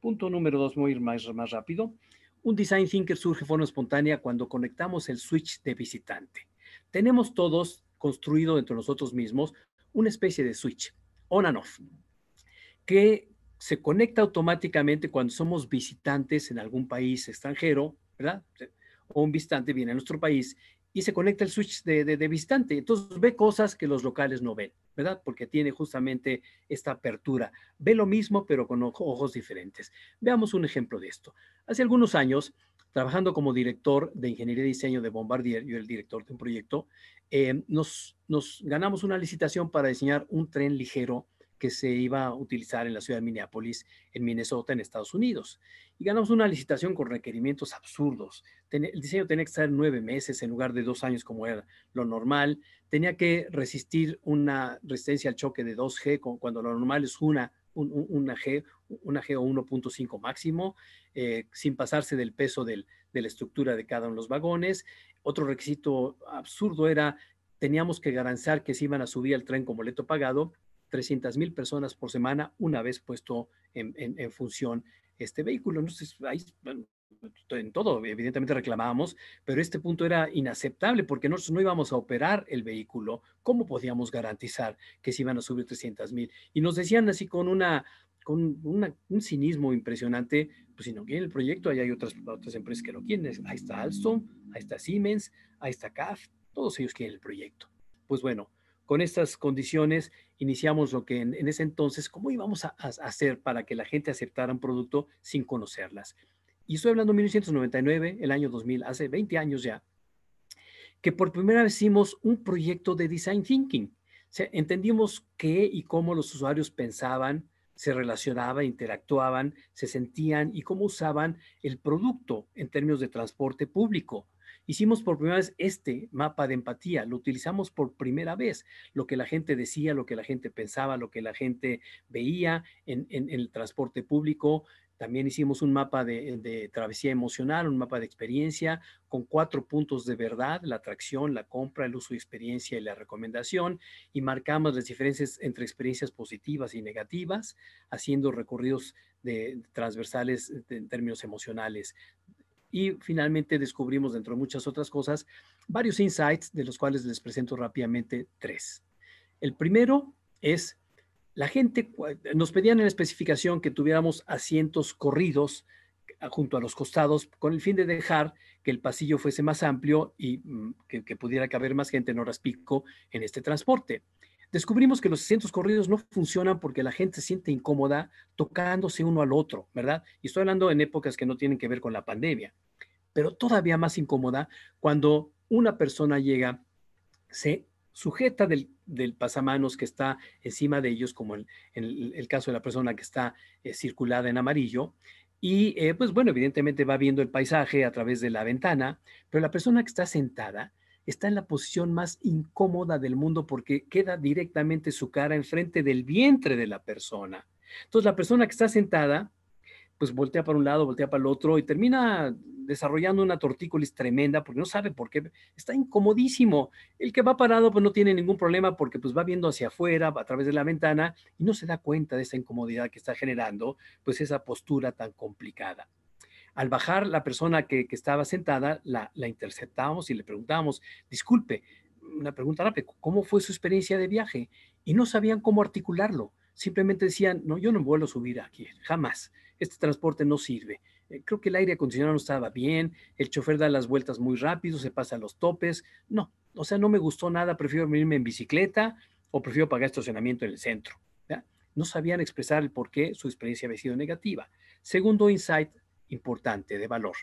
Punto número dos, muy más, más rápido. Un design thinker surge de forma espontánea cuando conectamos el switch de visitante. Tenemos todos construido entre nosotros mismos una especie de switch, on and off, que se conecta automáticamente cuando somos visitantes en algún país extranjero, ¿verdad? O un visitante viene a nuestro país y se conecta el switch de, de visitante. Entonces ve cosas que los locales no ven. Porque tiene justamente esta apertura. Ve lo mismo, pero con ojos diferentes. Veamos un ejemplo de esto. Hace algunos años, trabajando como director de Ingeniería y Diseño de Bombardier, yo el director de un proyecto, eh, nos ganamos una licitación para diseñar un tren ligero que se iba a utilizar en la ciudad de Minneapolis, en Minnesota, en Estados Unidos. Y ganamos una licitación con requerimientos absurdos. el diseño tenía que estar nueve meses en lugar de dos años como era lo normal. Tenía que resistir una resistencia al choque de 2G cuando lo normal es una, G, una G o 1.5 máximo, eh, sin pasarse del peso de la estructura de cada uno de los vagones. Otro requisito absurdo era teníamos que garantizar que se iban a subir al tren con boleto pagado 300 mil personas por semana una vez puesto en, en, función este vehículo. Entonces, ahí, en todo, evidentemente reclamábamos, pero este punto era inaceptable porque nosotros no íbamos a operar el vehículo. ¿Cómo podíamos garantizar que se iban a subir 300.000 mil? Y nos decían así con una con un cinismo impresionante, pues si no quieren el proyecto, ahí hay otras, otras empresas que lo quieren, ahí está Alstom, ahí está Siemens, ahí está CAF, todos ellos quieren el proyecto. Pues bueno, con estas condiciones iniciamos lo que en, ese entonces, ¿cómo íbamos a, hacer para que la gente aceptara un producto sin conocerlas? Y estoy hablando de 1999, el año 2000, hace 20 años ya, que por primera vez hicimos un proyecto de design thinking. entendimos qué y cómo los usuarios pensaban, se relacionaban, interactuaban, se sentían y cómo usaban el producto en términos de transporte público, Hicimos por primera vez este mapa de empatía, lo utilizamos por primera vez, lo que la gente decía, lo que la gente pensaba, lo que la gente veía en, el transporte público. También hicimos un mapa de, travesía emocional, un mapa de experiencia con cuatro puntos de verdad, la atracción, la compra, el uso de experiencia y la recomendación, y marcamos las diferencias entre experiencias positivas y negativas, haciendo recorridos de, transversales en términos emocionales y finalmente descubrimos, dentro de muchas otras cosas, varios insights de los cuales les presento rápidamente tres. El primero es, la gente, nos pedían en la especificación que tuviéramos asientos corridos junto a los costados con el fin de dejar que el pasillo fuese más amplio y mm, que, pudiera caber más gente en horas pico en este transporte descubrimos que los asientos corridos no funcionan porque la gente se siente incómoda tocándose uno al otro, ¿verdad? Y estoy hablando en épocas que no tienen que ver con la pandemia pero todavía más incómoda cuando una persona llega, se sujeta del, pasamanos que está encima de ellos, como en el, caso de la persona que está eh, circulada en amarillo, y eh, pues bueno, evidentemente va viendo el paisaje a través de la ventana, pero la persona que está sentada está en la posición más incómoda del mundo porque queda directamente su cara enfrente del vientre de la persona. Entonces la persona que está sentada pues voltea para un lado, voltea para el otro y termina desarrollando una tortícolis tremenda porque no sabe por qué, está incomodísimo. El que va parado pues no tiene ningún problema porque pues va viendo hacia afuera, a través de la ventana y no se da cuenta de esa incomodidad que está generando pues esa postura tan complicada. Al bajar, la persona que, que estaba sentada la, la interceptamos y le preguntábamos disculpe, una pregunta rápida, ¿cómo fue su experiencia de viaje? Y no sabían cómo articularlo. Simplemente decían, no, yo no vuelvo a subir aquí, jamás este transporte no sirve. Eh, creo que el aire acondicionado no estaba bien, el chofer da las vueltas muy rápido, se pasa a los topes. No, o sea, no me gustó nada, prefiero venirme en bicicleta o prefiero pagar estacionamiento en el centro. No sabían expresar el por qué su experiencia había sido negativa. Segundo insight importante de valor.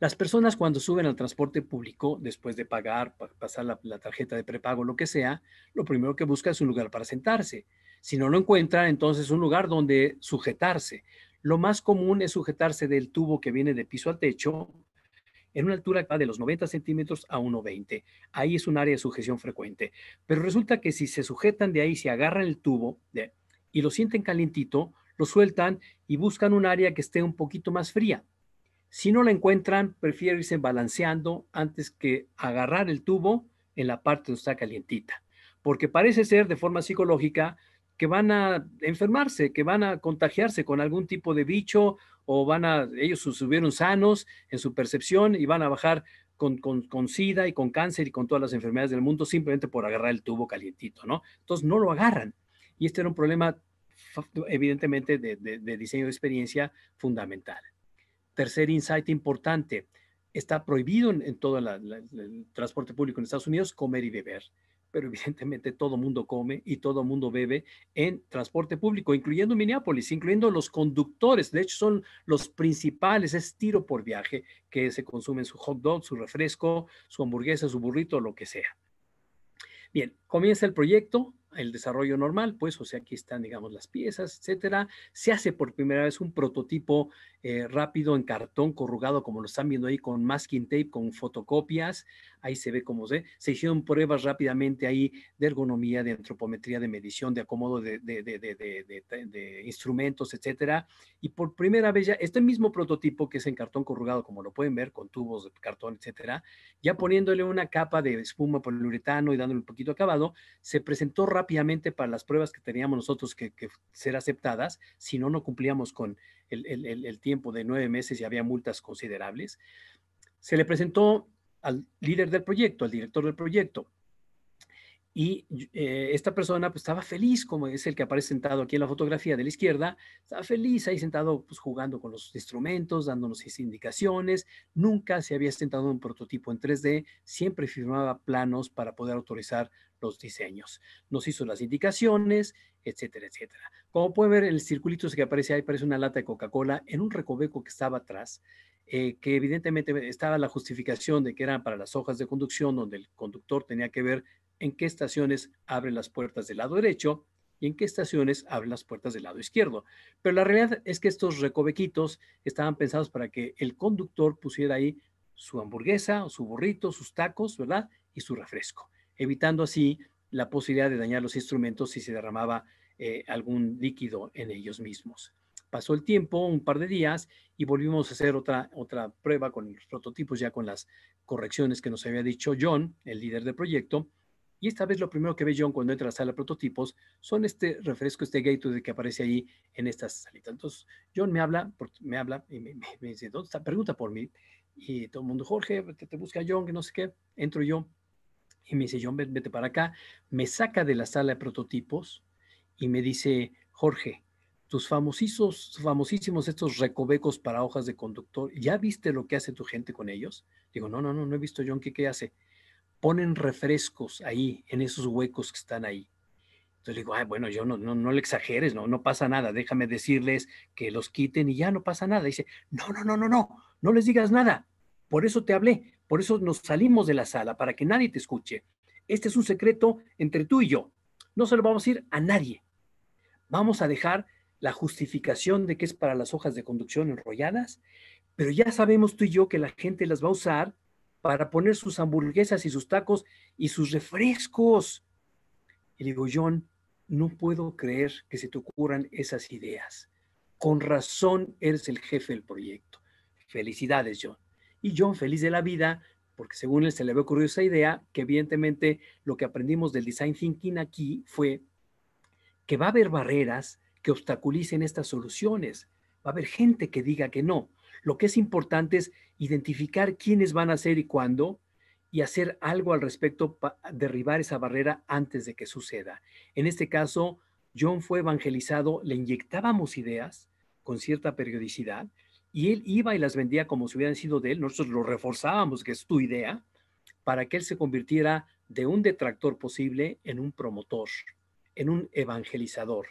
Las personas cuando suben al transporte público, después de pagar, pasar la, tarjeta de prepago, lo que sea, lo primero que busca es un lugar para sentarse. Si no lo encuentran, entonces un lugar donde sujetarse. Lo más común es sujetarse del tubo que viene de piso al techo en una altura que va de los 90 centímetros a 1,20. Ahí es un área de sujeción frecuente. Pero resulta que si se sujetan de ahí, se agarran el tubo y lo sienten calientito, lo sueltan y buscan un área que esté un poquito más fría. Si no la encuentran, prefieren irse balanceando antes que agarrar el tubo en la parte donde está calientita. Porque parece ser de forma psicológica que van a enfermarse, que van a contagiarse con algún tipo de bicho o van a, ellos subieron sanos en su percepción y van a bajar con, SIDA y con cáncer y con todas las enfermedades del mundo simplemente por agarrar el tubo calientito, ¿no? Entonces no lo agarran. Y este era un problema evidentemente de, diseño de experiencia fundamental. Tercer insight importante, está prohibido en, todo el transporte público en Estados Unidos comer y beber pero evidentemente todo mundo come y todo mundo bebe en transporte público, incluyendo Minneapolis, incluyendo los conductores. De hecho, son los principales, es tiro por viaje que se consumen su hot dog, su refresco, su hamburguesa, su burrito, lo que sea. Bien, comienza el proyecto, el desarrollo normal, pues, o sea, aquí están, digamos, las piezas, etcétera. Se hace por primera vez un prototipo eh, rápido en cartón corrugado, como lo están viendo ahí, con masking tape, con fotocopias. Ahí se ve cómo se, se hicieron pruebas rápidamente ahí de ergonomía, de antropometría, de medición, de acomodo de, instrumentos, etcétera. Y por primera vez ya, este mismo prototipo que es en cartón corrugado, como lo pueden ver, con tubos de cartón, etcétera, ya poniéndole una capa de espuma poliuretano y dándole un poquito acabado, se presentó rápidamente para las pruebas que teníamos nosotros que, que ser aceptadas, si no, no cumplíamos con el, tiempo de nueve meses y había multas considerables, se le presentó al líder del proyecto, al director del proyecto, y eh, esta persona pues, estaba feliz, como es el que aparece sentado aquí en la fotografía de la izquierda, estaba feliz ahí sentado pues, jugando con los instrumentos, dándonos indicaciones, nunca se había sentado en un prototipo en 3D, siempre firmaba planos para poder autorizar los diseños. Nos hizo las indicaciones, etcétera, etcétera. Como pueden ver, el circulito que aparece ahí parece una lata de Coca-Cola en un recoveco que estaba atrás. Eh, que evidentemente estaba la justificación de que eran para las hojas de conducción, donde el conductor tenía que ver en qué estaciones abren las puertas del lado derecho y en qué estaciones abren las puertas del lado izquierdo. Pero la realidad es que estos recovequitos estaban pensados para que el conductor pusiera ahí su hamburguesa, su burrito, sus tacos, ¿verdad? Y su refresco, evitando así la posibilidad de dañar los instrumentos si se derramaba eh, algún líquido en ellos mismos. Pasó el tiempo, un par de días, y volvimos a hacer otra, otra prueba con los prototipos, ya con las correcciones que nos había dicho John, el líder del proyecto, y esta vez lo primero que ve John cuando entra a la sala de prototipos son este refresco, este de que aparece ahí en estas salita. Entonces, John me habla, me habla y me, dice, ¿dónde está? Pregunta por mí. Y todo el mundo, Jorge, te, busca John, que no sé qué. Entro yo y me dice, John, vete para acá. Me saca de la sala de prototipos y me dice, Jorge, tus famosísimos, famosísimos estos recovecos para hojas de conductor, ¿ya viste lo que hace tu gente con ellos? Digo, no, no, no, no he visto, John, ¿qué, qué hace? ponen refrescos ahí, en esos huecos que están ahí. Entonces digo, bueno, yo no, le exageres, no, no pasa nada, déjame decirles que los quiten y ya no pasa nada. dice, no, no, no, no, no, no les digas nada. Por eso te hablé, por eso nos salimos de la sala, para que nadie te escuche. Este es un secreto entre tú y yo. No se lo vamos a decir a nadie. Vamos a dejar la justificación de que es para las hojas de conducción enrolladas, pero ya sabemos tú y yo que la gente las va a usar para poner sus hamburguesas y sus tacos y sus refrescos. Y digo, John, no puedo creer que se te ocurran esas ideas. Con razón eres el jefe del proyecto. Felicidades, John. Y John, feliz de la vida, porque según él se le había ocurrido esa idea, que evidentemente lo que aprendimos del design thinking aquí fue que va a haber barreras que obstaculicen estas soluciones. Va a haber gente que diga que no. Lo que es importante es identificar quiénes van a ser y cuándo y hacer algo al respecto para derribar esa barrera antes de que suceda. En este caso, John fue evangelizado, le inyectábamos ideas con cierta periodicidad y él iba y las vendía como si hubieran sido de él. Nosotros lo reforzábamos, que es tu idea, para que él se convirtiera de un detractor posible en un promotor, en un evangelizador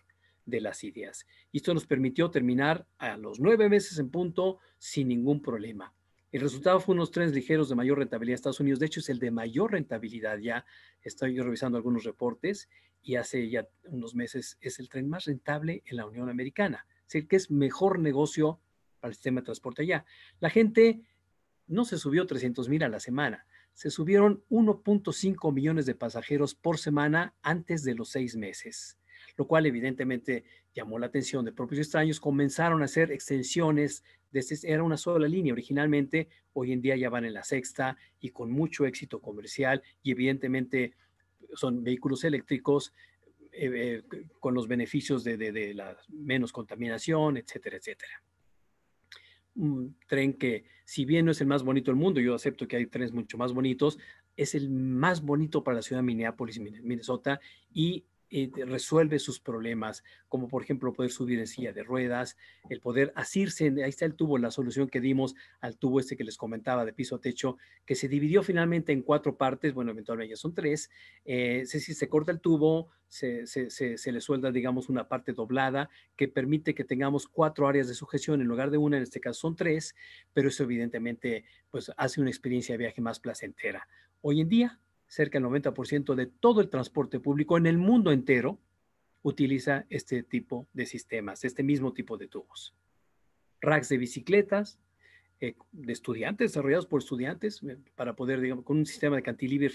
de las ideas. Y esto nos permitió terminar a los nueve meses en punto sin ningún problema. El resultado fue unos trenes ligeros de mayor rentabilidad en Estados Unidos. De hecho, es el de mayor rentabilidad ya. Estoy revisando algunos reportes y hace ya unos meses es el tren más rentable en la Unión Americana. Es decir, que es mejor negocio para el sistema de transporte allá. La gente no se subió 300 mil a la semana. Se subieron 1.5 millones de pasajeros por semana antes de los seis meses lo cual evidentemente llamó la atención de propios extraños. Comenzaron a hacer extensiones de este, era una sola línea originalmente, hoy en día ya van en la sexta y con mucho éxito comercial y evidentemente son vehículos eléctricos eh, eh, con los beneficios de, la menos contaminación, etcétera, etcétera. Un tren que, si bien no es el más bonito del mundo, yo acepto que hay trenes mucho más bonitos, es el más bonito para la ciudad de Minneapolis, Minnesota, y eh, resuelve sus problemas, como por ejemplo poder subir en silla de ruedas, el poder asirse, ahí está el tubo, la solución que dimos al tubo este que les comentaba de piso a techo, que se dividió finalmente en cuatro partes, bueno, eventualmente ya son tres, eh, si se, corta el tubo, se, se, le suelda, digamos, una parte doblada que permite que tengamos cuatro áreas de sujeción en lugar de una, en este caso son tres, pero eso evidentemente pues hace una experiencia de viaje más placentera. Hoy en día cerca del 90% de todo el transporte público en el mundo entero utiliza este tipo de sistemas, este mismo tipo de tubos. Racks de bicicletas, eh, de estudiantes, desarrollados por estudiantes, eh, para poder, digamos, con un sistema de cantilever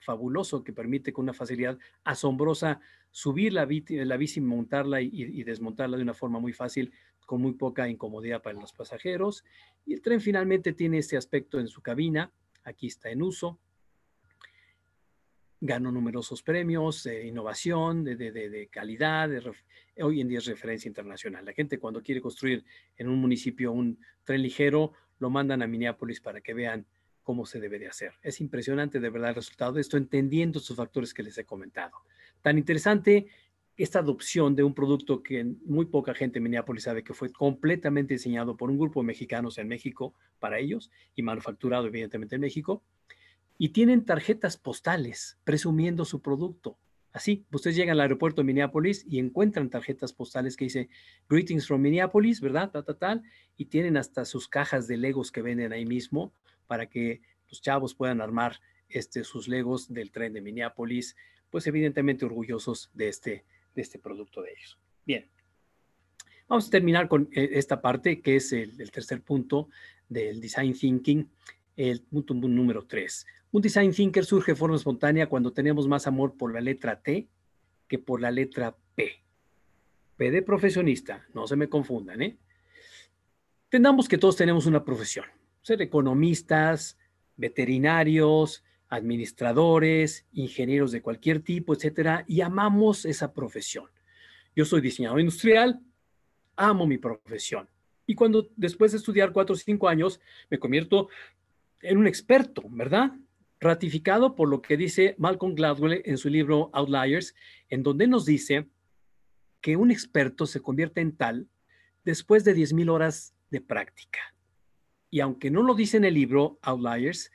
fabuloso que permite con una facilidad asombrosa subir la, la bici, montarla y desmontarla de una forma muy fácil, con muy poca incomodidad para los pasajeros. Y el tren finalmente tiene este aspecto en su cabina, aquí está en uso, ganó numerosos premios de eh, innovación, de, calidad, hoy en día es referencia internacional. La gente cuando quiere construir en un municipio un tren ligero, lo mandan a Minneapolis para que vean cómo se debe de hacer. Es impresionante de verdad el resultado de esto, entendiendo sus factores que les he comentado. Tan interesante esta adopción de un producto que muy poca gente en Minneapolis sabe que fue completamente diseñado por un grupo de mexicanos en México para ellos y manufacturado evidentemente en México y tienen tarjetas postales presumiendo su producto. Así, ustedes llegan al aeropuerto de Minneapolis y encuentran tarjetas postales que dice Greetings from Minneapolis, ¿verdad? Tal, tal, Y tienen hasta sus cajas de Legos que venden ahí mismo para que los chavos puedan armar este, sus Legos del tren de Minneapolis, pues evidentemente orgullosos de este, de este producto de ellos. Bien, vamos a terminar con eh, esta parte que es el, el tercer punto del design thinking, el punto número tres. Un design thinker surge de forma espontánea cuando tenemos más amor por la letra T que por la letra P. P de profesionista, no se me confundan, ¿eh? Tendamos que todos tenemos una profesión, ser economistas, veterinarios, administradores, ingenieros de cualquier tipo, etcétera, y amamos esa profesión. Yo soy diseñador industrial, amo mi profesión. Y cuando después de estudiar cuatro o cinco años, me convierto en un experto, ¿verdad? ratificado por lo que dice Malcolm Gladwell en su libro Outliers, en donde nos dice que un experto se convierte en tal después de 10.000 horas de práctica. Y aunque no lo dice en el libro Outliers,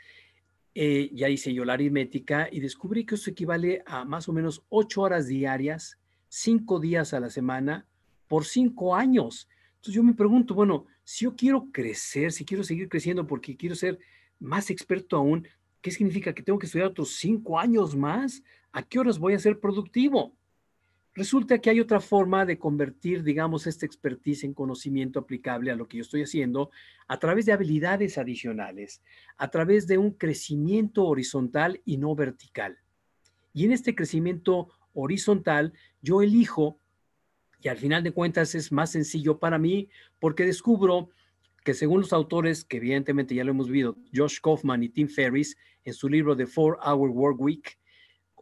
eh, ya hice yo la aritmética y descubrí que eso equivale a más o menos 8 horas diarias, 5 días a la semana, por 5 años. Entonces yo me pregunto, bueno, si yo quiero crecer, si quiero seguir creciendo porque quiero ser más experto aún, ¿Qué significa? ¿Que tengo que estudiar otros cinco años más? ¿A qué horas voy a ser productivo? Resulta que hay otra forma de convertir, digamos, esta expertise en conocimiento aplicable a lo que yo estoy haciendo a través de habilidades adicionales, a través de un crecimiento horizontal y no vertical. Y en este crecimiento horizontal yo elijo, y al final de cuentas es más sencillo para mí porque descubro que según los autores, que evidentemente ya lo hemos visto, Josh Kaufman y Tim Ferriss, en su libro The Four Hour Work Week,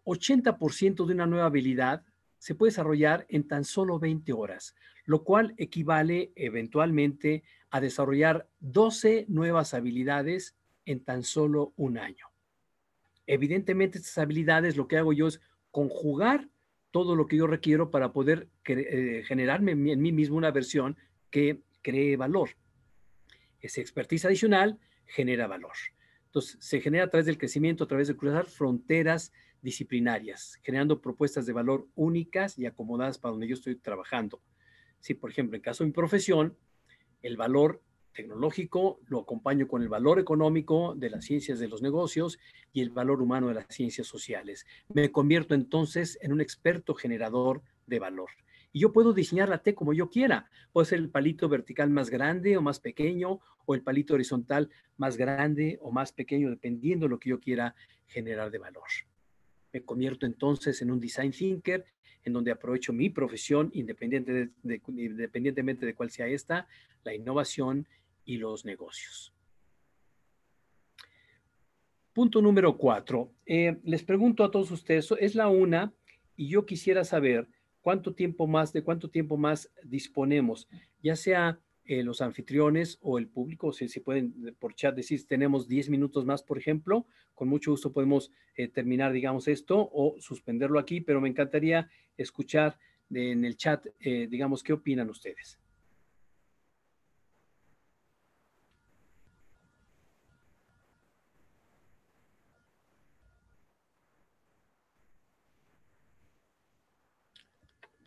80% de una nueva habilidad se puede desarrollar en tan solo 20 horas, lo cual equivale eventualmente a desarrollar 12 nuevas habilidades en tan solo un año. Evidentemente, estas habilidades lo que hago yo es conjugar todo lo que yo requiero para poder eh, generarme en mí mismo una versión que cree valor esa expertise adicional genera valor. Entonces, se genera a través del crecimiento, a través de cruzar fronteras disciplinarias, generando propuestas de valor únicas y acomodadas para donde yo estoy trabajando. Si, por ejemplo, en caso de mi profesión, el valor tecnológico lo acompaño con el valor económico de las ciencias de los negocios y el valor humano de las ciencias sociales. Me convierto entonces en un experto generador de valor y yo puedo diseñar la T como yo quiera. Puede ser el palito vertical más grande o más pequeño, o el palito horizontal más grande o más pequeño, dependiendo de lo que yo quiera generar de valor. Me convierto entonces en un design thinker, en donde aprovecho mi profesión, independientemente de cuál sea esta, la innovación y los negocios. Punto número cuatro. Eh, les pregunto a todos ustedes, es la una y yo quisiera saber cuánto tiempo más, de cuánto tiempo más disponemos, ya sea eh, los anfitriones o el público, si, se pueden eh, por chat decir, tenemos 10 minutos más, por ejemplo, con mucho gusto podemos eh, terminar, digamos, esto o suspenderlo aquí, pero me encantaría escuchar en el chat, digamos, qué opinan ustedes.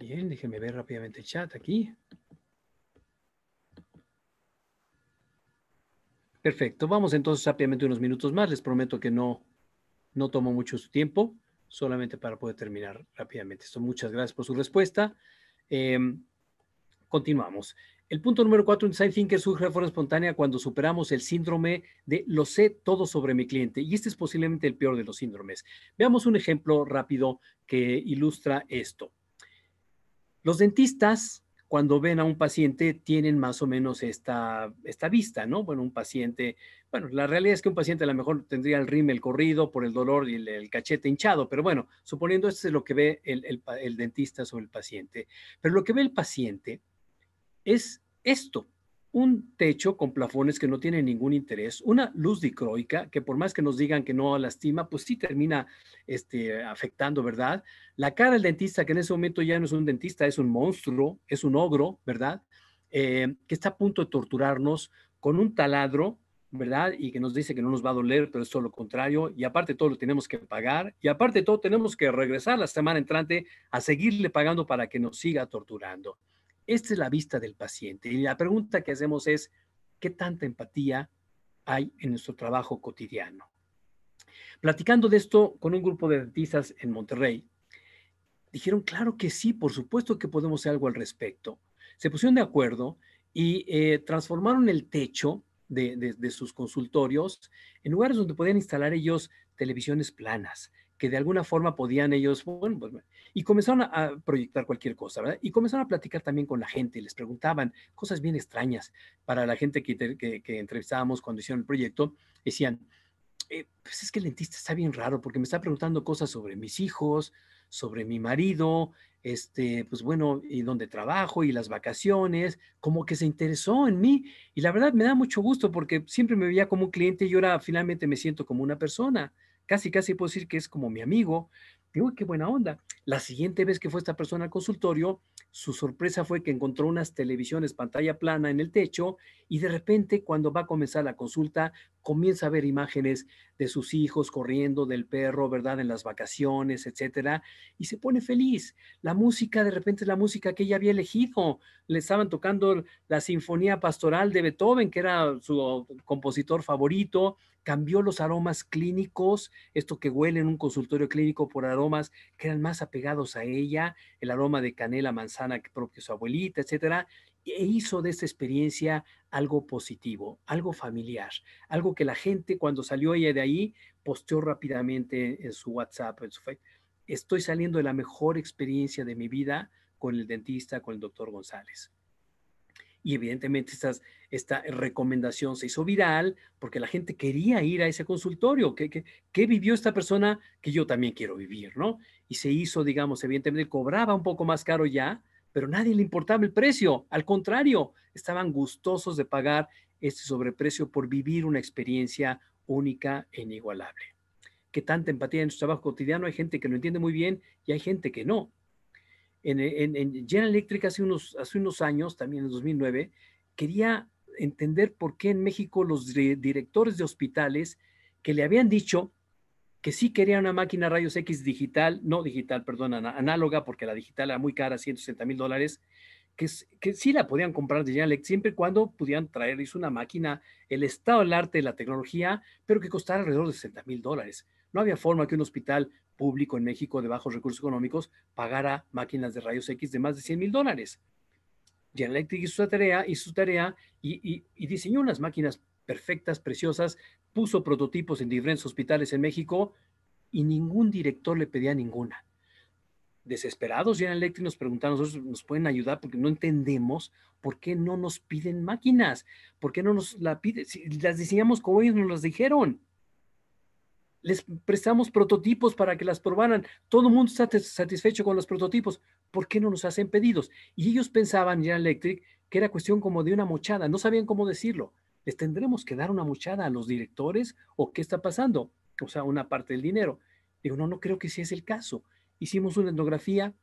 Bien, déjenme ver rápidamente el chat aquí. Perfecto, vamos entonces rápidamente unos minutos más. Les prometo que no, tomo mucho su tiempo, solamente para poder terminar rápidamente Muchas gracias por su respuesta. Em, continuamos. El punto número cuatro en Thinker surge de forma espontánea cuando superamos el síndrome de lo sé todo sobre mi cliente. Y este es posiblemente el peor de los síndromes. Veamos un ejemplo rápido que ilustra esto. Los dentistas, cuando ven a un paciente, tienen más o menos esta, esta vista, ¿no? Bueno, un paciente, bueno, la realidad es que un paciente a lo mejor tendría el rímel corrido por el dolor y el, cachete hinchado, pero bueno, suponiendo esto es lo que ve el, el dentista sobre el paciente. Pero lo que ve el paciente es esto, un techo con plafones que no tiene ningún interés, una luz dicroica que por más que nos digan que no lastima, pues sí termina este, afectando, ¿verdad? La cara del dentista, que en ese momento ya no es un dentista, es un monstruo, es un ogro, ¿verdad? Eh, que está a punto de torturarnos con un taladro, ¿verdad? Y que nos dice que no nos va a doler, pero es todo lo contrario. Y aparte todo lo tenemos que pagar. Y aparte todo tenemos que regresar la semana entrante a seguirle pagando para que nos siga torturando. Esta es la vista del paciente. Y la pregunta que hacemos es, ¿qué tanta empatía hay en nuestro trabajo cotidiano? Platicando de esto con un grupo de dentistas en Monterrey, dijeron, claro que sí, por supuesto que podemos hacer algo al respecto. Se pusieron de acuerdo y eh, transformaron el techo de, sus consultorios en lugares donde podían instalar ellos televisiones planas, que de alguna forma podían ellos, bueno, pues, y comenzaron a, proyectar cualquier cosa, ¿verdad? Y comenzaron a platicar también con la gente, les preguntaban cosas bien extrañas para la gente que, que, entrevistábamos cuando hicieron el proyecto, decían, eh, pues es que el dentista está bien raro porque me está preguntando cosas sobre mis hijos, sobre mi marido, este, pues bueno, y dónde trabajo y las vacaciones, como que se interesó en mí. Y la verdad me da mucho gusto porque siempre me veía como un cliente y ahora finalmente me siento como una persona, casi, casi puedo decir que es como mi amigo. Digo, qué buena onda. La siguiente vez que fue esta persona al consultorio, su sorpresa fue que encontró unas televisiones pantalla plana en el techo y de repente cuando va a comenzar la consulta comienza a ver imágenes de sus hijos corriendo, del perro, ¿verdad? En las vacaciones, etcétera, y se pone feliz. La música, de repente, es la música que ella había elegido. Le estaban tocando la Sinfonía Pastoral de Beethoven, que era su oh, compositor favorito. Cambió los aromas clínicos, esto que huele en un consultorio clínico por aromas que eran más apegados a ella, el aroma de canela, manzana que propio su abuelita, etcétera, e hizo de esta experiencia algo positivo, algo familiar, algo que la gente cuando salió ella de ahí posteó rápidamente en su WhatsApp, en su Facebook. Estoy saliendo de la mejor experiencia de mi vida con el dentista, con el doctor González. Y evidentemente esta esta recomendación se hizo viral porque la gente quería ir a ese consultorio. ¿Qué, qué, qué vivió esta persona que yo también quiero vivir, no? Y se hizo, digamos, evidentemente cobraba un poco más caro ya, pero nadie le importaba el precio. Al contrario, estaban gustosos de pagar este sobreprecio por vivir una experiencia única e inigualable. ¿Qué tanta empatía en su trabajo cotidiano? Hay gente que lo entiende muy bien y hay gente que no. En, en General Electric hace unos, hace unos años, también en 2009, quería entender por qué en México los directores de hospitales que le habían dicho que sí quería una máquina rayos X digital, no digital, perdón, análoga, porque la digital era muy cara, 160 mil dólares, que, sí la podían comprar de Electric, siempre y cuando pudieran traerles una máquina, el estado del arte, la tecnología, pero que costara alrededor de 60 mil dólares. No había forma que un hospital público en México de bajos recursos económicos pagara máquinas de rayos X de más de 100 mil dólares. General Electric hizo su tarea, su tarea y diseñó unas máquinas perfectas, preciosas, puso prototipos en diferentes hospitales en México y ningún director le pedía ninguna. Desesperados, General Electric nos preguntaron, nosotros nos pueden ayudar porque no entendemos por qué no nos piden máquinas, por qué no nos la piden, las diseñamos como ellos nos las dijeron. Les prestamos prototipos para que las probaran. Todo el mundo está satisfecho con los prototipos. ¿Por qué no nos hacen pedidos? Y ellos pensaban, General Electric, que era cuestión como de una mochada, no sabían cómo decirlo. ¿Les tendremos que dar una muchada a los directores o qué está pasando? O sea, una parte del dinero. Digo, no, no creo que sea es el caso. Hicimos una etnografía,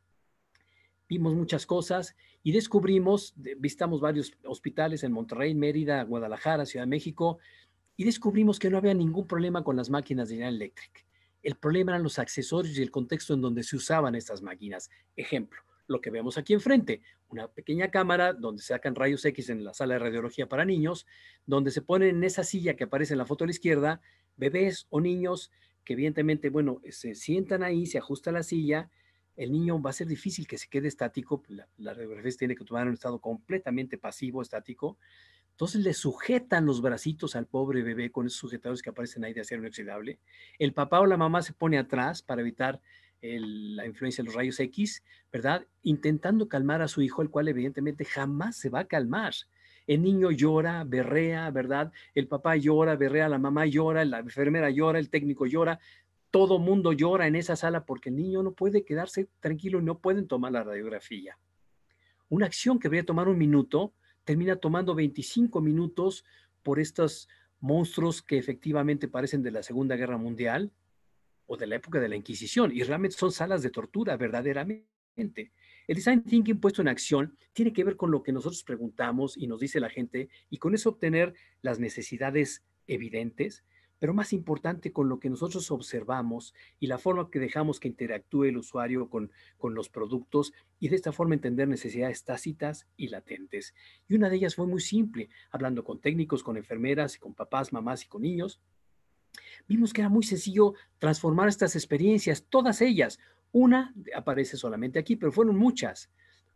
vimos muchas cosas y descubrimos, visitamos varios hospitales en Monterrey, Mérida, Guadalajara, Ciudad de México, y descubrimos que no había ningún problema con las máquinas de General Electric. El problema eran los accesorios y el contexto en donde se usaban estas máquinas. Ejemplo, lo que vemos aquí enfrente, una pequeña cámara donde sacan rayos X en la sala de radiología para niños, donde se ponen en esa silla que aparece en la foto a la izquierda bebés o niños que evidentemente, bueno, se sientan ahí, se ajusta la silla, el niño va a ser difícil que se quede estático, la, radiografía tiene que tomar un estado completamente pasivo, estático, entonces le sujetan los bracitos al pobre bebé con esos sujetadores que aparecen ahí de acero inoxidable. El papá o la mamá se pone atrás para evitar la influencia de los rayos X, ¿verdad? Intentando calmar a su hijo, el cual evidentemente jamás se va a calmar. El niño llora, berrea, ¿verdad? El papá llora, berrea, la mamá llora, la enfermera llora, el técnico llora, todo mundo llora en esa sala porque el niño no puede quedarse tranquilo y no pueden tomar la radiografía. Una acción que debería tomar un minuto termina tomando 25 minutos por estos monstruos que efectivamente parecen de la Segunda Guerra Mundial, o de la época de la Inquisición, y realmente son salas de tortura verdaderamente. El design thinking puesto en acción tiene que ver con lo que nosotros preguntamos y nos dice la gente, y con eso obtener las necesidades evidentes, pero más importante con lo que nosotros observamos y la forma que dejamos que interactúe el usuario con, los productos y de esta forma entender necesidades tácitas y latentes. Y una de ellas fue muy simple, hablando con técnicos, con enfermeras, con papás, mamás y con niños, vimos que era muy sencillo transformar estas experiencias, todas ellas. Una aparece solamente aquí, pero fueron muchas.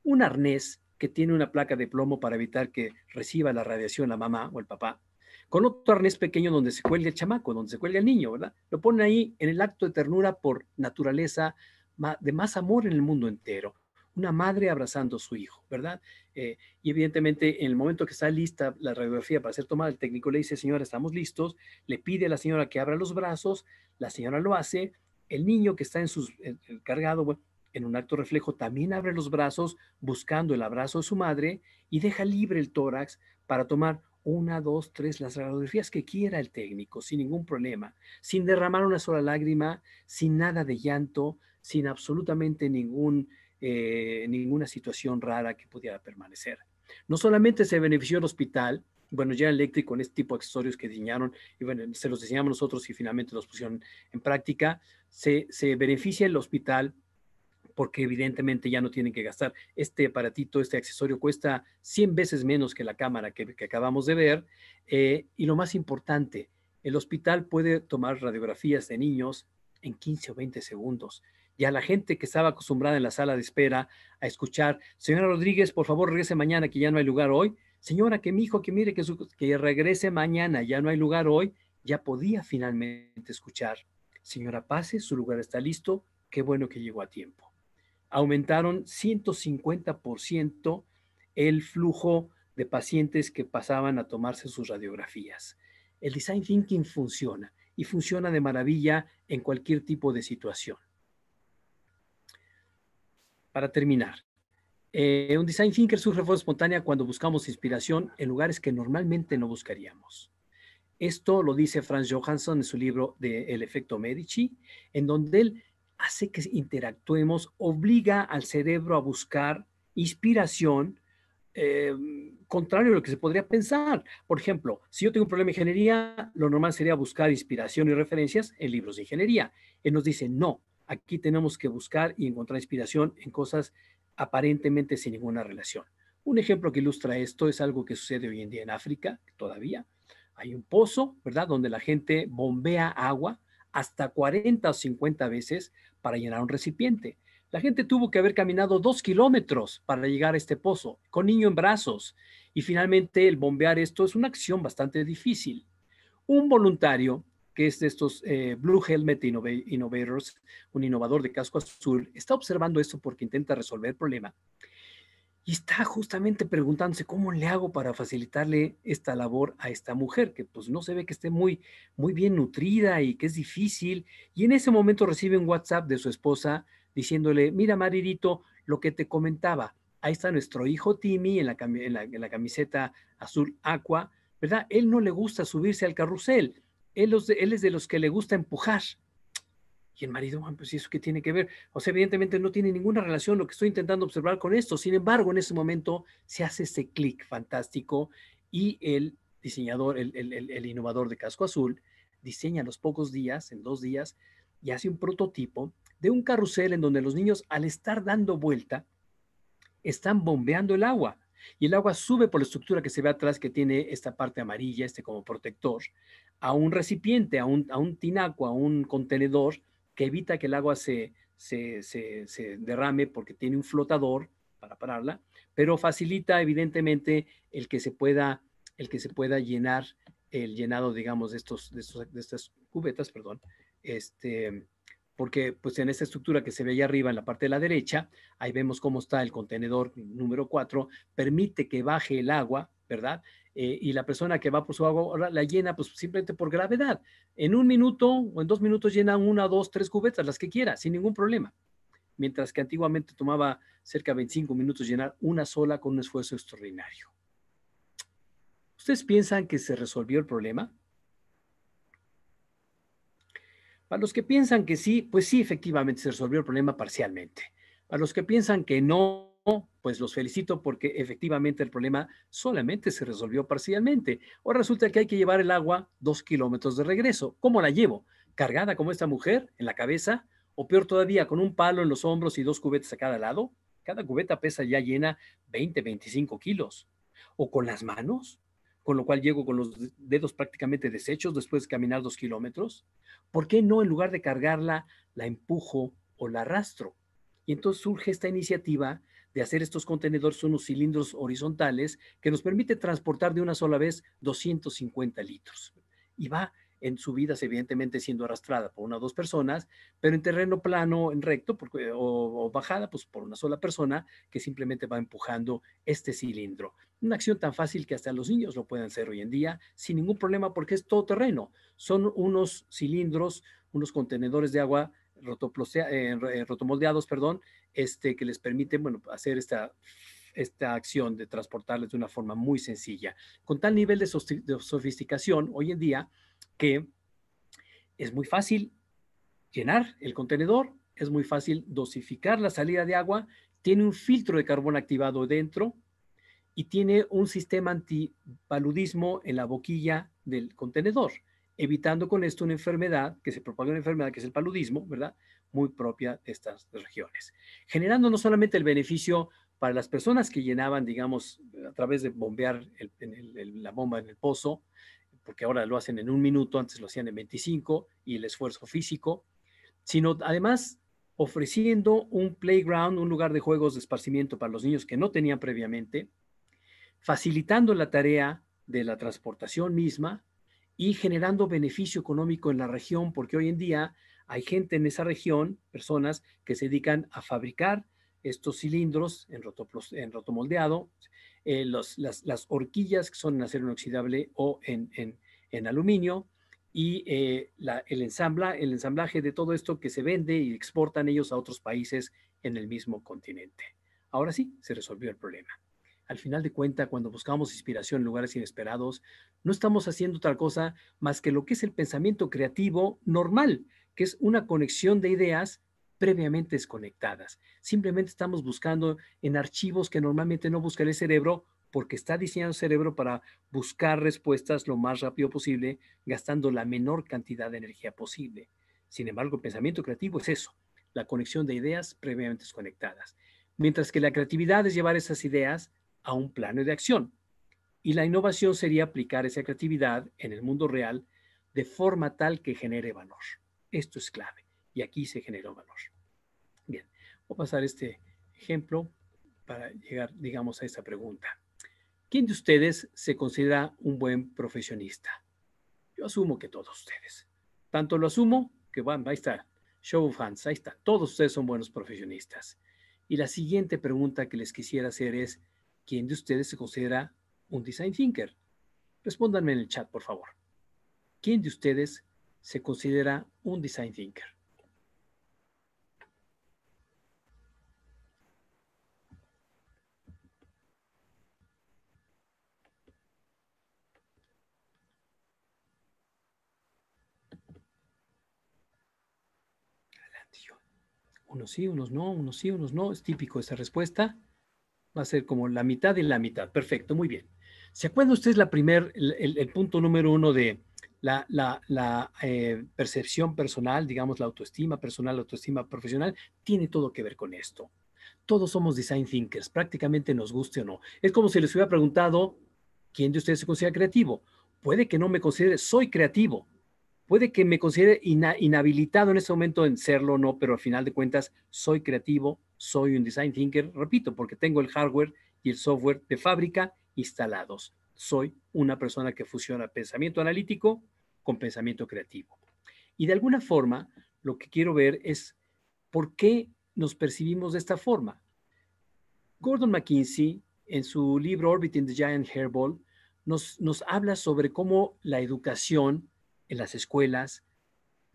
Un arnés que tiene una placa de plomo para evitar que reciba la radiación la mamá o el papá, con otro arnés pequeño donde se cuelga el chamaco, donde se cuelga el niño, ¿verdad? Lo ponen ahí en el acto de ternura por naturaleza de más amor en el mundo entero una madre abrazando a su hijo, ¿verdad? Eh, y evidentemente en el momento que está lista la radiografía para ser tomada, el técnico le dice, señora, estamos listos, le pide a la señora que abra los brazos, la señora lo hace, el niño que está en sus, cargado, en un acto reflejo, también abre los brazos buscando el abrazo de su madre y deja libre el tórax para tomar una, dos, tres, las radiografías que quiera el técnico, sin ningún problema, sin derramar una sola lágrima, sin nada de llanto, sin absolutamente ningún eh, ninguna situación rara que pudiera permanecer. No solamente se benefició el hospital, bueno, ya eléctrico con este tipo de accesorios que diseñaron, y bueno, se los diseñamos nosotros y finalmente los pusieron en práctica, se, beneficia el hospital porque evidentemente ya no tienen que gastar. Este aparatito, este accesorio cuesta 100 veces menos que la cámara que, acabamos de ver. Eh, y lo más importante, el hospital puede tomar radiografías de niños en 15 o 20 segundos y a la gente que estaba acostumbrada en la sala de espera a escuchar, señora Rodríguez, por favor regrese mañana que ya no hay lugar hoy, señora, que mi hijo, que mire, que, que regrese mañana, ya no hay lugar hoy, ya podía finalmente escuchar, señora, pase, su lugar está listo, qué bueno que llegó a tiempo. Aumentaron 150% el flujo de pacientes que pasaban a tomarse sus radiografías. El design thinking funciona y funciona de maravilla en cualquier tipo de situación para terminar. Eh, un design thinker surge de forma espontánea cuando buscamos inspiración en lugares que normalmente no buscaríamos. Esto lo dice Franz Johansson en su libro de El efecto Medici, en donde él hace que interactuemos, obliga al cerebro a buscar inspiración em, contrario a lo que se podría pensar. Por ejemplo, si yo tengo un problema de ingeniería, lo normal sería buscar inspiración y referencias en libros de ingeniería. Él nos dice, no, Aquí tenemos que buscar y encontrar inspiración en cosas aparentemente sin ninguna relación. Un ejemplo que ilustra esto es algo que sucede hoy en día en África, todavía. Hay un pozo, ¿verdad?, donde la gente bombea agua hasta 40 o 50 veces para llenar un recipiente. La gente tuvo que haber caminado dos kilómetros para llegar a este pozo, con niño en brazos. Y finalmente el bombear esto es una acción bastante difícil. Un voluntario que es de estos eh, Blue Helmet Innovators, un innovador de casco azul, está observando esto porque intenta resolver el problema y está justamente preguntándose cómo le hago para facilitarle esta labor a esta mujer, que pues no se ve que esté muy, muy bien nutrida y que es difícil. Y en ese momento recibe un WhatsApp de su esposa diciéndole, mira maridito, lo que te comentaba, ahí está nuestro hijo Timmy en la, en la camiseta azul aqua, ¿verdad? Él no le gusta subirse al carrusel él, es de los que le gusta empujar. Y el marido, ah, pues ¿y eso qué tiene que ver? O sea, evidentemente no tiene ninguna relación lo que estoy intentando observar con esto. Sin embargo, en ese momento se hace ese clic fantástico y el diseñador, el, innovador de casco azul, diseña los pocos días, en dos días, y hace un prototipo de un carrusel en donde los niños, al estar dando vuelta, están bombeando el agua. Y el agua sube por la estructura que se ve atrás, que tiene esta parte amarilla, este como protector, a un recipiente, a un, a tinaco, a un contenedor que evita que el agua se, se, derrame porque tiene un flotador para pararla, pero facilita evidentemente el que se pueda, el que se pueda llenar el llenado, digamos, de, estos, de, estas cubetas, perdón, este, porque pues en esta estructura que se ve allá arriba en la parte de la derecha, ahí vemos cómo está el contenedor número 4, permite que baje el agua ¿verdad? Eh, y la persona que va por su agua la llena, pues simplemente por gravedad. En un minuto o en dos minutos llenan una, dos, tres cubetas, las que quiera, sin ningún problema. Mientras que antiguamente tomaba cerca de 25 minutos llenar una sola con un esfuerzo extraordinario. ¿Ustedes piensan que se resolvió el problema? Para los que piensan que sí, pues sí, efectivamente se resolvió el problema parcialmente. Para los que piensan que no, pues los felicito porque efectivamente el problema solamente se resolvió parcialmente. Ahora resulta que hay que llevar el agua dos kilómetros de regreso. ¿Cómo la llevo? ¿Cargada como esta mujer en la cabeza? ¿O peor todavía, con un palo en los hombros y dos cubetas a cada lado? Cada cubeta pesa ya llena 20, 25 kilos. ¿O con las manos? con lo cual llego con los dedos prácticamente deshechos después de caminar dos kilómetros? ¿Por qué no en lugar de cargarla, la empujo o la arrastro? Y entonces surge esta iniciativa de hacer estos contenedores son unos cilindros horizontales que nos permite transportar de una sola vez 250 litros. Y va en subidas, evidentemente siendo arrastrada por una o dos personas, pero en terreno plano, en recto o, bajada, pues por una sola persona que simplemente va empujando este cilindro. Una acción tan fácil que hasta los niños lo pueden hacer hoy en día sin ningún problema porque es todo terreno. Son unos cilindros, unos contenedores de agua eh, rotomoldeados, perdón, este, que les permiten bueno, hacer esta, esta acción de transportarles de una forma muy sencilla, con tal nivel de, de sofisticación hoy en día que es muy fácil llenar el contenedor, es muy fácil dosificar la salida de agua, tiene un filtro de carbón activado dentro y tiene un sistema antipaludismo en la boquilla del contenedor evitando con esto una enfermedad, que se propaga una enfermedad que es el paludismo, ¿verdad? Muy propia de estas regiones. Generando no solamente el beneficio para las personas que llenaban, digamos, a través de bombear la bomba en el pozo, porque ahora lo hacen en un minuto, antes lo hacían en 25, y el esfuerzo físico, sino además ofreciendo un playground, un lugar de juegos de esparcimiento para los niños que no tenían previamente, facilitando la tarea de la transportación misma, y generando beneficio económico en la región, porque hoy en día hay gente en esa región, personas que se dedican a fabricar estos cilindros en, en rotomoldeado, eh, las, horquillas que son en acero inoxidable o en, aluminio, y eh, el, ensambla, el ensamblaje de todo esto que se vende y exportan ellos a otros países en el mismo continente. Ahora sí, se resolvió el problema al final de cuenta, cuando buscamos inspiración en lugares inesperados, no estamos haciendo otra cosa más que lo que es el pensamiento creativo normal, que es una conexión de ideas previamente desconectadas. Simplemente estamos buscando en archivos que normalmente no busca el cerebro porque está diseñado el cerebro para buscar respuestas lo más rápido posible, gastando la menor cantidad de energía posible. Sin embargo, el pensamiento creativo es eso, la conexión de ideas previamente desconectadas. Mientras que la creatividad es llevar esas ideas a un plano de acción. Y la innovación sería aplicar esa creatividad en el mundo real de forma tal que genere valor. Esto es clave. Y aquí se generó valor. Bien, voy a pasar este ejemplo para llegar, digamos, a esta pregunta. ¿Quién de ustedes se considera un buen profesionista? Yo asumo que todos ustedes. Tanto lo asumo que van, ahí está, show of hands, ahí está, todos ustedes son buenos profesionistas. Y la siguiente pregunta que les quisiera hacer es, ¿Quién de ustedes se considera un design thinker? Respóndanme en el chat, por favor. ¿Quién de ustedes se considera un design thinker? Adelante, Unos sí, unos no, unos sí, unos no. Es típico esa respuesta. Va a ser como la mitad y la mitad. Perfecto, muy bien. ¿Se acuerdan ustedes la primer, el, punto número uno de la, eh, percepción personal, digamos la autoestima personal, la autoestima profesional? Tiene todo que ver con esto. Todos somos design thinkers, prácticamente nos guste o no. Es como si les hubiera preguntado, ¿quién de ustedes se considera creativo? Puede que no me considere, soy creativo, puede que me considere inhabilitado en ese momento en serlo o no, pero al final de cuentas soy creativo, soy un design thinker, repito, porque tengo el hardware y el software de fábrica instalados. Soy una persona que fusiona pensamiento analítico con pensamiento creativo. Y de alguna forma, lo que quiero ver es por qué nos percibimos de esta forma. Gordon McKinsey, en su libro Orbiting the Giant Hairball, nos, habla sobre cómo la educación en las escuelas,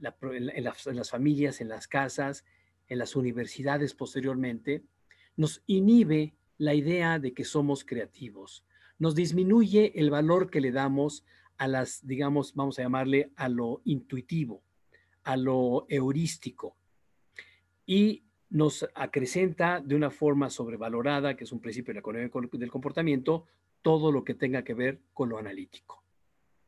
en las familias, en las casas, en las universidades posteriormente, nos inhibe la idea de que somos creativos, nos disminuye el valor que le damos a las, digamos, vamos a llamarle a lo intuitivo, a lo heurístico, y nos acrecenta de una forma sobrevalorada, que es un principio de la economía del comportamiento, todo lo que tenga que ver con lo analítico.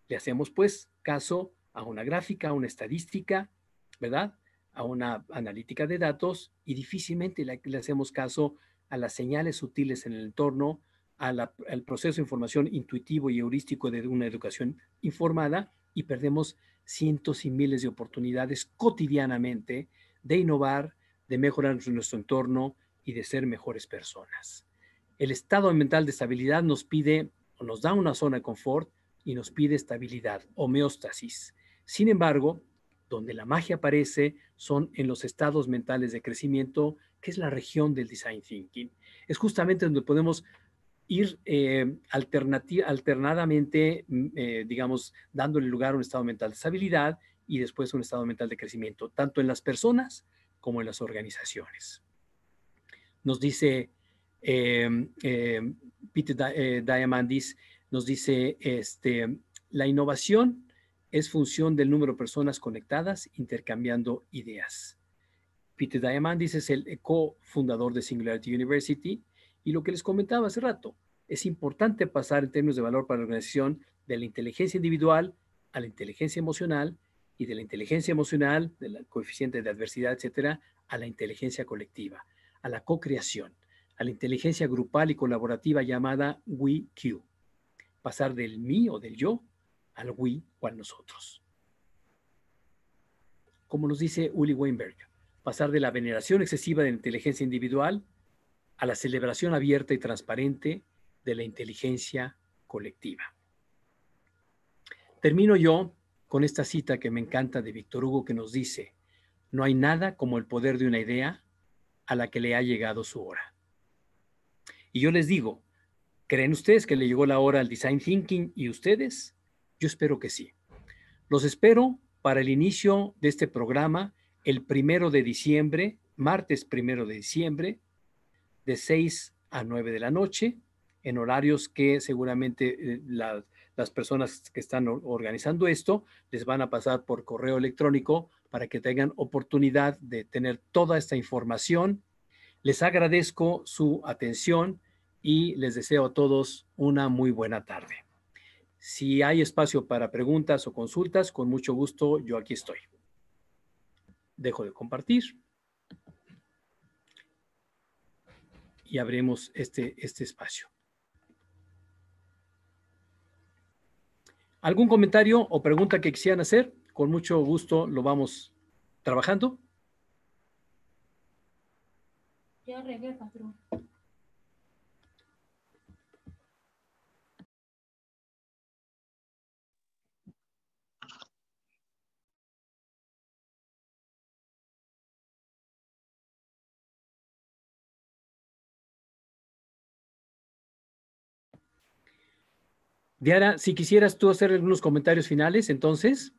Le hacemos, pues, caso a una gráfica, a una estadística, ¿verdad? a una analítica de datos y difícilmente le, hacemos caso a las señales sutiles en el entorno, al proceso de información intuitivo y heurístico de una educación informada y perdemos cientos y miles de oportunidades cotidianamente de innovar, de mejorar nuestro entorno y de ser mejores personas. El estado mental de estabilidad nos pide o nos da una zona de confort y nos pide estabilidad, homeostasis. Sin embargo, donde la magia aparece, son en los estados mentales de crecimiento, que es la región del design thinking. Es justamente donde podemos ir eh, alternadamente, mm, eh, digamos, dándole lugar a un estado mental de estabilidad y después un estado mental de crecimiento, tanto en las personas como en las organizaciones. Nos dice em, em, eh, Peter Diamandis, nos dice este, la innovación es función del número de personas conectadas intercambiando ideas. Peter Diamandis es el cofundador de Singularity University y lo que les comentaba hace rato, es importante pasar en términos de valor para la organización de la inteligencia individual a la inteligencia emocional y de la inteligencia emocional, del coeficiente de adversidad, etcétera, a la inteligencia colectiva, a la co-creación, a la inteligencia grupal y colaborativa llamada WeQ. Pasar del mí o del yo al Wii o a nosotros. Como nos dice Uli Weinberg, pasar de la veneración excesiva de la inteligencia individual a la celebración abierta y transparente de la inteligencia colectiva. Termino yo con esta cita que me encanta de Víctor Hugo que nos dice, no hay nada como el poder de una idea a la que le ha llegado su hora. Y yo les digo, ¿creen ustedes que le llegó la hora al design thinking y ustedes? Yo espero que sí. Los espero para el inicio de este programa el primero de diciembre, martes primero de diciembre, de 6 a 9 de la noche, en horarios que seguramente eh, las personas que están organizando esto les van a pasar por correo electrónico para que tengan oportunidad de tener toda esta información. Les agradezco su atención y les deseo a todos una muy buena tarde. Si hay espacio para preguntas o consultas, con mucho gusto yo aquí estoy. Dejo de compartir. Y abrimos este, este espacio. ¿Algún comentario o pregunta que quisieran hacer? Con mucho gusto lo vamos trabajando. Ya patrón. Diana, si quisieras tú hacer algunos comentarios finales, entonces.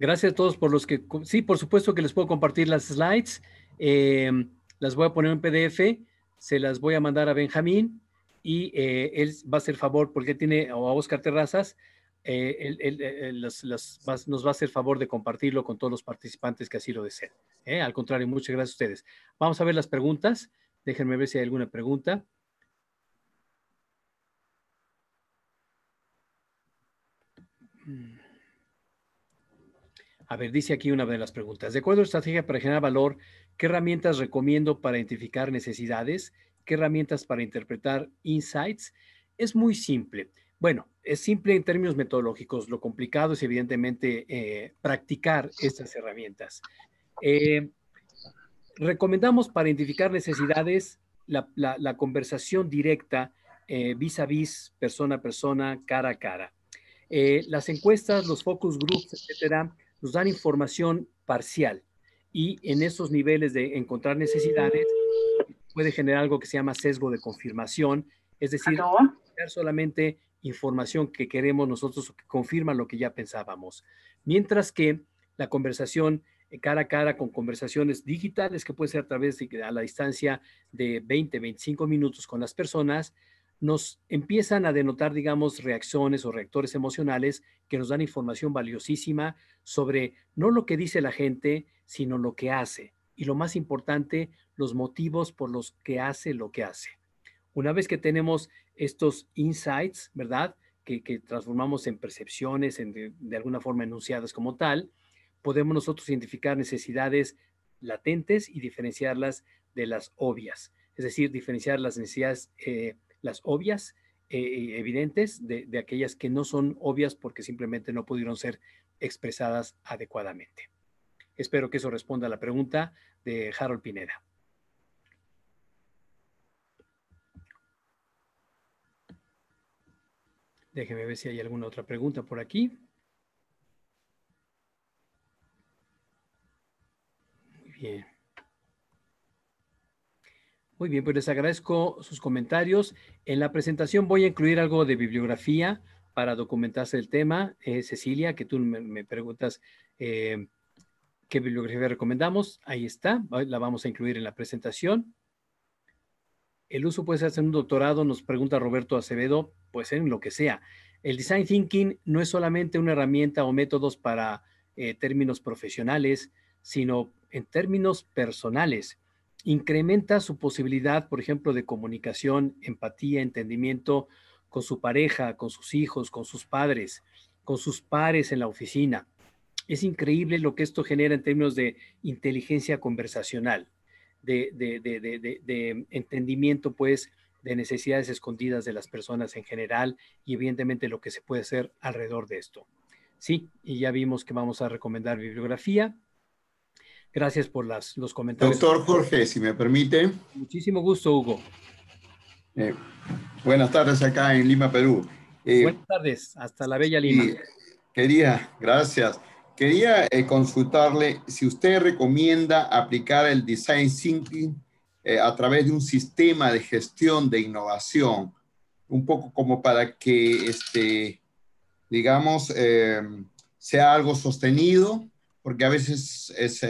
Gracias a todos por los que... Sí, por supuesto que les puedo compartir las slides. Eh, las voy a poner en PDF, se las voy a mandar a Benjamín y eh, él va a hacer favor porque tiene, o a Oscar Terrazas, eh, eh, nos va a hacer favor de compartirlo con todos los participantes que así lo deseen. ¿eh? Al contrario, muchas gracias a ustedes. Vamos a ver las preguntas. Déjenme ver si hay alguna pregunta. A ver, dice aquí una de las preguntas. De acuerdo a la estrategia para generar valor, ¿qué herramientas recomiendo para identificar necesidades? ¿Qué herramientas para interpretar insights? Es muy simple. Bueno, es simple en términos metodológicos. Lo complicado es evidentemente eh, practicar estas herramientas. Eh, recomendamos para identificar necesidades la, conversación directa eh, vis a vis, persona a persona, cara a cara. las encuestas, los focus groups, etcétera, nos dan información parcial y en esos niveles de encontrar necesidades puede generar algo que se llama sesgo de confirmación, es decir, solamente información que queremos nosotros que confirma lo que ya pensábamos. Mientras que la conversación eh, cara a cara con conversaciones digitales que puede ser a través de a la distancia de 20, 25 minutos con las personas, nos empiezan a denotar, digamos, reacciones o reactores emocionales que nos dan información valiosísima sobre no lo que dice la gente, sino lo que hace. Y lo más importante, los motivos por los que hace lo que hace. Una vez que tenemos estos insights, ¿verdad? Que, transformamos en percepciones, de, alguna forma enunciadas como tal, podemos nosotros identificar necesidades latentes y diferenciarlas de las obvias. Es decir, diferenciar las necesidades, eh, las obvias, eh, eh, evidentes, de, de aquellas que no son obvias porque simplemente no pudieron ser expresadas adecuadamente. Espero que eso responda a la pregunta de Harold Pineda. Déjeme ver si hay alguna otra pregunta por aquí. Muy bien. Muy bien, pues les agradezco sus comentarios. En la presentación voy a incluir algo de bibliografía para documentarse el tema. Eh, Cecilia, que tú me, preguntas eh, qué bibliografía recomendamos, ahí está, la vamos a incluir en la presentación el uso puede ser hacer un doctorado, nos pregunta Roberto Acevedo, pues en lo que sea. El design thinking no es solamente una herramienta o métodos para eh, términos profesionales, sino en términos personales. Incrementa su posibilidad, por ejemplo, de comunicación, empatía, entendimiento con su pareja, con sus hijos, con sus padres, con sus pares en la oficina. Es increíble lo que esto genera en términos de inteligencia conversacional de, entendimiento, pues, de necesidades escondidas de las personas en general y evidentemente lo que se puede hacer alrededor de esto. Sí, y ya vimos que vamos a recomendar bibliografía. Gracias por las, los comentarios. Doctor Jorge, si me permite. Muchísimo gusto, Hugo. Eh, buenas tardes acá en Lima, Perú. Eh, buenas tardes, hasta la bella Lima. quería, gracias. Quería eh, consultarle si usted recomienda aplicar el design thinking eh, a través de un sistema de gestión de innovación, un poco como para que, este, digamos, eh, sea algo sostenido, porque a veces es,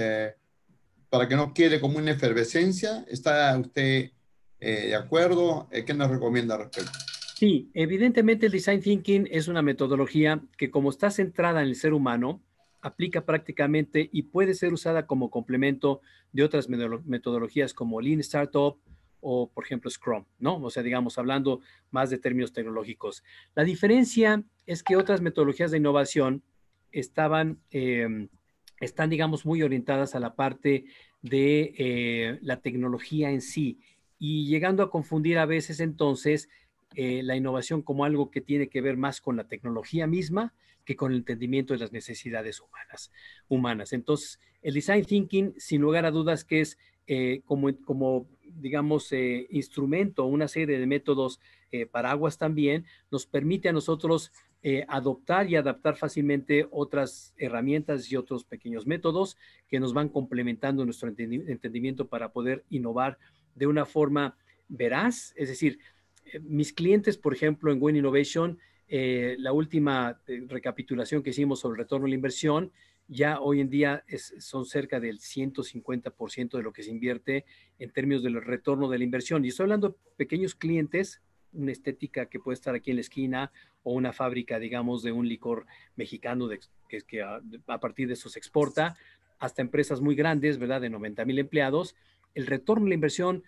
para que no quede como una efervescencia. ¿Está usted de acuerdo? ¿Qué nos recomienda al respecto? Sí, evidentemente el design thinking es una metodología que como está centrada en el ser humano, aplica prácticamente y puede ser usada como complemento de otras metodologías como Lean Startup o, por ejemplo, Scrum, ¿no? O sea, digamos, hablando más de términos tecnológicos. La diferencia es que otras metodologías de innovación estaban, em, están, digamos, muy orientadas a la parte de eh, la tecnología en sí y llegando a confundir a veces entonces eh, la innovación como algo que tiene que ver más con la tecnología misma que con el entendimiento de las necesidades humanas. humanas. Entonces, el design thinking, sin lugar a dudas, que es eh, como, como, digamos, eh, instrumento, una serie de métodos eh, paraguas también, nos permite a nosotros eh, adoptar y adaptar fácilmente otras herramientas y otros pequeños métodos que nos van complementando nuestro entendimiento para poder innovar de una forma veraz. Es decir, mis clientes, por ejemplo, en Win Innovation, eh, la última eh, recapitulación que hicimos sobre el retorno a la inversión, ya hoy en día son cerca del 150% de lo que se invierte en términos del retorno de la inversión. Y estoy hablando de pequeños clientes, una estética que puede estar aquí en la esquina o una fábrica, digamos, de un licor mexicano que, a, partir de eso se exporta, hasta empresas muy grandes, ¿verdad? De 90 mil empleados. El retorno de la inversión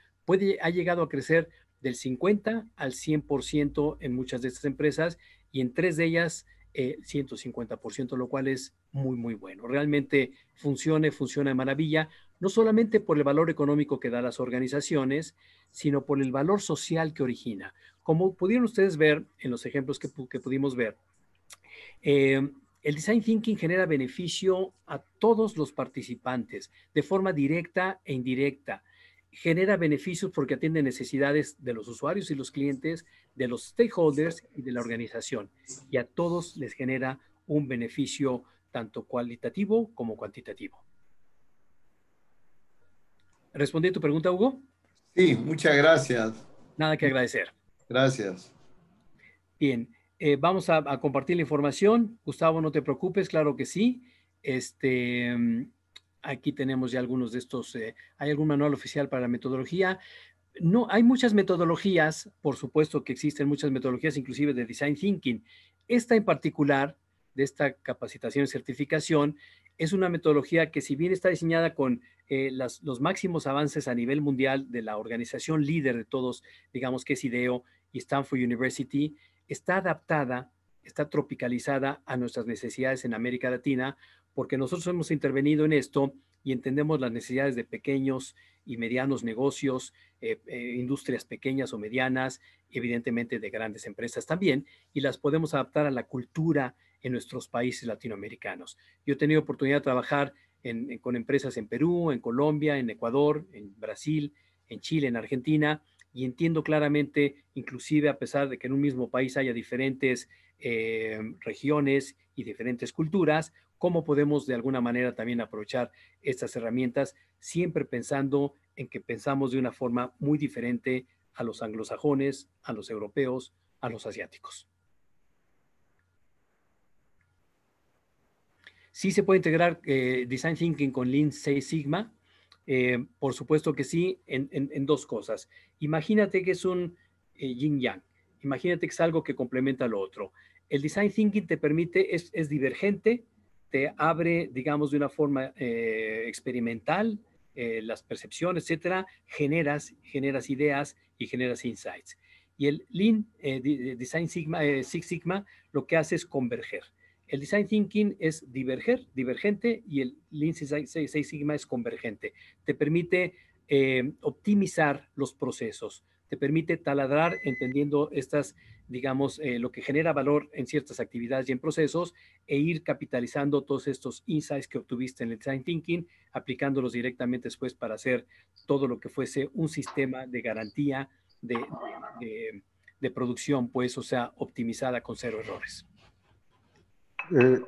ha llegado a crecer del 50 al 100% en muchas de estas empresas y en tres de ellas eh, 150%, lo cual es muy, muy bueno. Realmente funciona, funciona de maravilla, no solamente por el valor económico que da a las organizaciones, sino por el valor social que origina. Como pudieron ustedes ver en los ejemplos que, pudimos ver, eh, el design thinking genera beneficio a todos los participantes de forma directa e indirecta genera beneficios porque atiende necesidades de los usuarios y los clientes, de los stakeholders y de la organización. Y a todos les genera un beneficio tanto cualitativo como cuantitativo. ¿Respondí tu pregunta, Hugo? Sí, muchas gracias. Nada que agradecer. Gracias. Bien, eh, vamos a, a, compartir la información. Gustavo, no te preocupes, claro que sí. Este, Aquí tenemos ya algunos de estos. Eh, hay algún manual oficial para la metodología. No, hay muchas metodologías, por supuesto que existen muchas metodologías, inclusive de design thinking. Esta en particular, de esta capacitación y certificación, es una metodología que si bien está diseñada con eh, los máximos avances a nivel mundial de la organización líder de todos, digamos que es IDEO y Stanford University, está adaptada, está tropicalizada a nuestras necesidades en América Latina porque nosotros hemos intervenido en esto y entendemos las necesidades de pequeños y medianos negocios, eh, eh, industrias pequeñas o medianas, evidentemente de grandes empresas también, y las podemos adaptar a la cultura en nuestros países latinoamericanos. Yo he tenido oportunidad de trabajar con empresas en Perú, en Colombia, en Ecuador, en Brasil, en Chile, en Argentina, y entiendo claramente, inclusive a pesar de que en un mismo país haya diferentes eh, regiones y diferentes culturas, cómo podemos de alguna manera también aprovechar estas herramientas, siempre pensando en que pensamos de una forma muy diferente a los anglosajones, a los europeos, a los asiáticos. Sí se puede integrar eh, Design Thinking con Lean Six Sigma, eh, por supuesto que sí, en, dos cosas. Imagínate que es un eh, yin-yang, imagínate que es algo que complementa lo otro. El design thinking te permite, es, divergente, te abre, digamos, de una forma eh, experimental las percepciones, etcétera, generas, generas ideas y generas insights. Y el Lean Design Sigma, Six Sigma lo que hace es converger el design thinking es diverger, divergente, y el Lean Six Sigma es convergente. Te permite eh, optimizar los procesos, te permite taladrar entendiendo estas, digamos, eh, lo que genera valor en ciertas actividades y en procesos e ir capitalizando todos estos insights que obtuviste en el design thinking, aplicándolos directamente después para hacer todo lo que fuese un sistema de garantía de, de producción, pues, o sea, optimizada con cero errores. Eh,